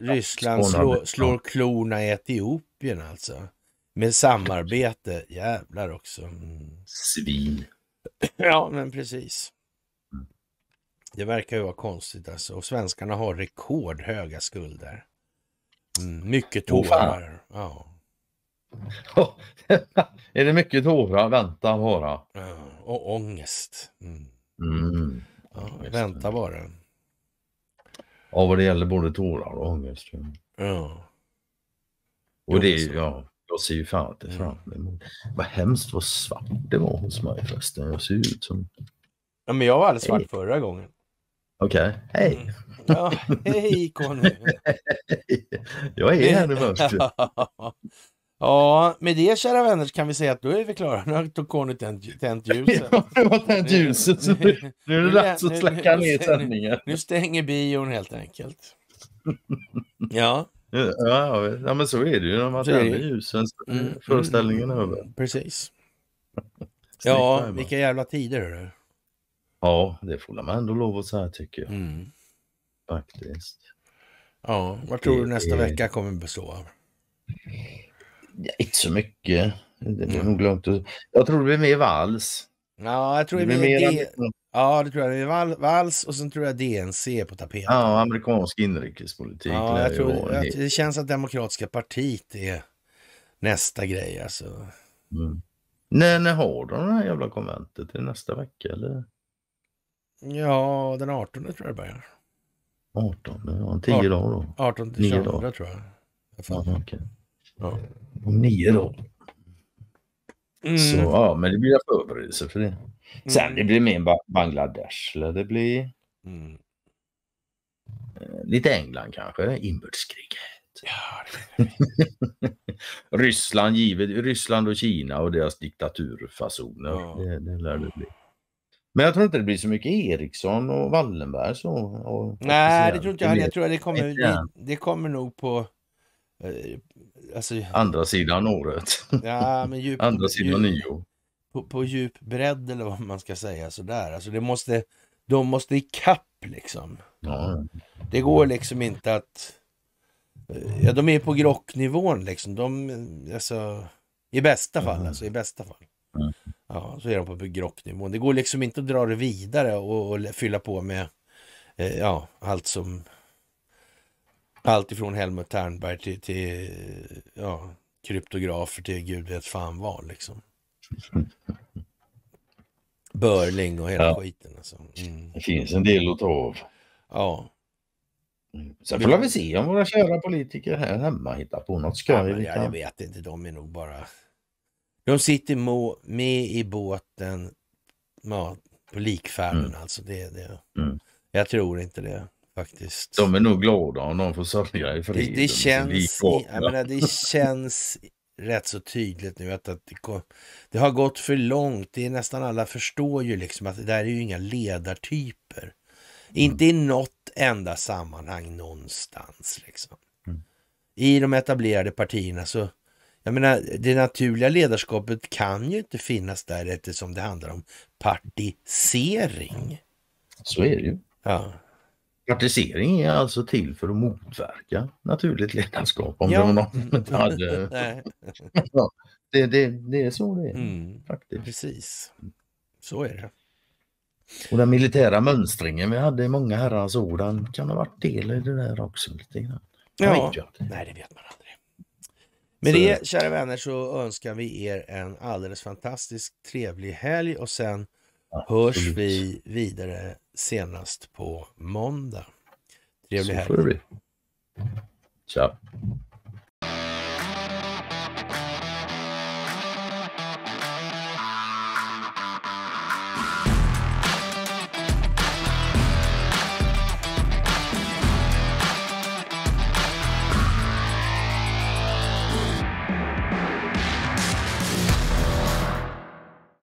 Ryssland slår, slår klorna i Etiopien alltså. Med samarbete, jävlar också. Mm. Svin. Ja, men precis. Det verkar ju vara konstigt alltså. Och svenskarna har rekordhöga skulder. Mm, mycket tårar. Oh, ja. är det mycket tårar? Vänta bara. Ja, och ångest. Mm. Mm. Ja, vänta bara. Ja, vad det gäller både tårar och ångest. Ja. Och det, ja. Jag ser ju fan inte mm. fram emot. Vad hemskt vad svart det var hos mig förresten. Jag ser ut som... Ja, men jag var alldeles svart hey. förra gången. Okej, okay. hej! Mm. Ja, hej Conny! jag är här nu mönstret. Ja, med det kära vänner kan vi säga att då är vi klara. Nu har Conny tänt, tänt ljuset. Ja, nu har tänt ljuset så nu, nu är det dags att släcka ner sändningen. Nu stänger bion helt enkelt. Ja. Ja, ja, men så är det ju när man tänder ljusen. Mm, mm, föreställningen mm, över. Precis. ja, med. vilka jävla tider. Är Ja, det får man ändå lov att säga tycker jag. Mm. Faktiskt. Ja, vad tror du nästa är... vecka kommer bestå av? Ja, inte så mycket. Det är nog lugnt. Jag tror det blir mer vals. Ja, jag tror det blir... Mer Ja, det tror jag. Det är Vals och sen tror jag DNC på tapeten. Ja, amerikansk inrikespolitik. Ja, jag tror, jag, det känns att Demokratiska partiet är nästa grej alltså. Mm. När, när har de det här jävla konventet? Är det nästa vecka eller? Ja, den 18 tror jag det börjar. 18, ja, 10 18, dagar då. 18 till 20 tror jag. jag Aha, okay. ja. Om nio dagar. Mm. Så ja, men det blir förberedelser för det. Mm. Sen det blir mer Bangladesh, eller det blir mm. Eh, lite England kanske, inbördeskriget. Ja, det det. Ryssland, givet, Ryssland och Kina och deras diktaturfasoner. Ja. Det, det lär det mm. bli. Men jag tror inte det blir så mycket Eriksson och Wallenberg så. Och, Nej, det tror inte jag Jag tror att det kommer, det, det kommer nog på Eh, alltså, Andra sidan året. Ja, men djup, Andra sidan nio. På, på djup bredd eller vad man ska säga sådär. Alltså det måste, de måste ikapp liksom. Ja. Det går liksom inte att... Ja, de är på grocknivån liksom. De, alltså, I bästa fall mm. alltså, i bästa fall. Mm. Ja, så är de på grocknivån. Det går liksom inte att dra det vidare och, och fylla på med eh, ja, allt som allt ifrån Helmut Ternberg till, till ja, kryptografer till gud vet fan vad liksom. Börling och hela ja. skiten. Alltså. Mm. Det finns en del att ta av. Ja. Sen får vi se om våra kära politiker här hemma hittar på något skoj. Ja, jag vet inte, de är nog bara... De sitter med i båten ja, på likfärden mm. alltså. Det, det. Mm. Jag tror inte det. Faktiskt. De är nog glada om de får sälja i fred. Det, det, känns, jag menar, det känns rätt så tydligt nu att, att det, kom, det, har gått för långt. Det är nästan alla förstår ju liksom att det där är ju inga ledartyper. Mm. Inte i något enda sammanhang någonstans. Liksom. Mm. I de etablerade partierna så, jag menar, det naturliga ledarskapet kan ju inte finnas där eftersom det handlar om partisering. Så är det ju. Ja. Partisering är alltså till för att motverka naturligt ledarskap om ja. någon inte hade... det, det, det, är så det är mm. faktiskt. Precis, så är det. Och den militära mönstringen vi hade i många herrans år, den kan ha varit del i det där också. lite grann. Ja, nej det vet man aldrig. Med så... det kära vänner så önskar vi er en alldeles fantastisk trevlig helg och sen hörs vi vidare senast på måndag. Trevlig helg. Ciao.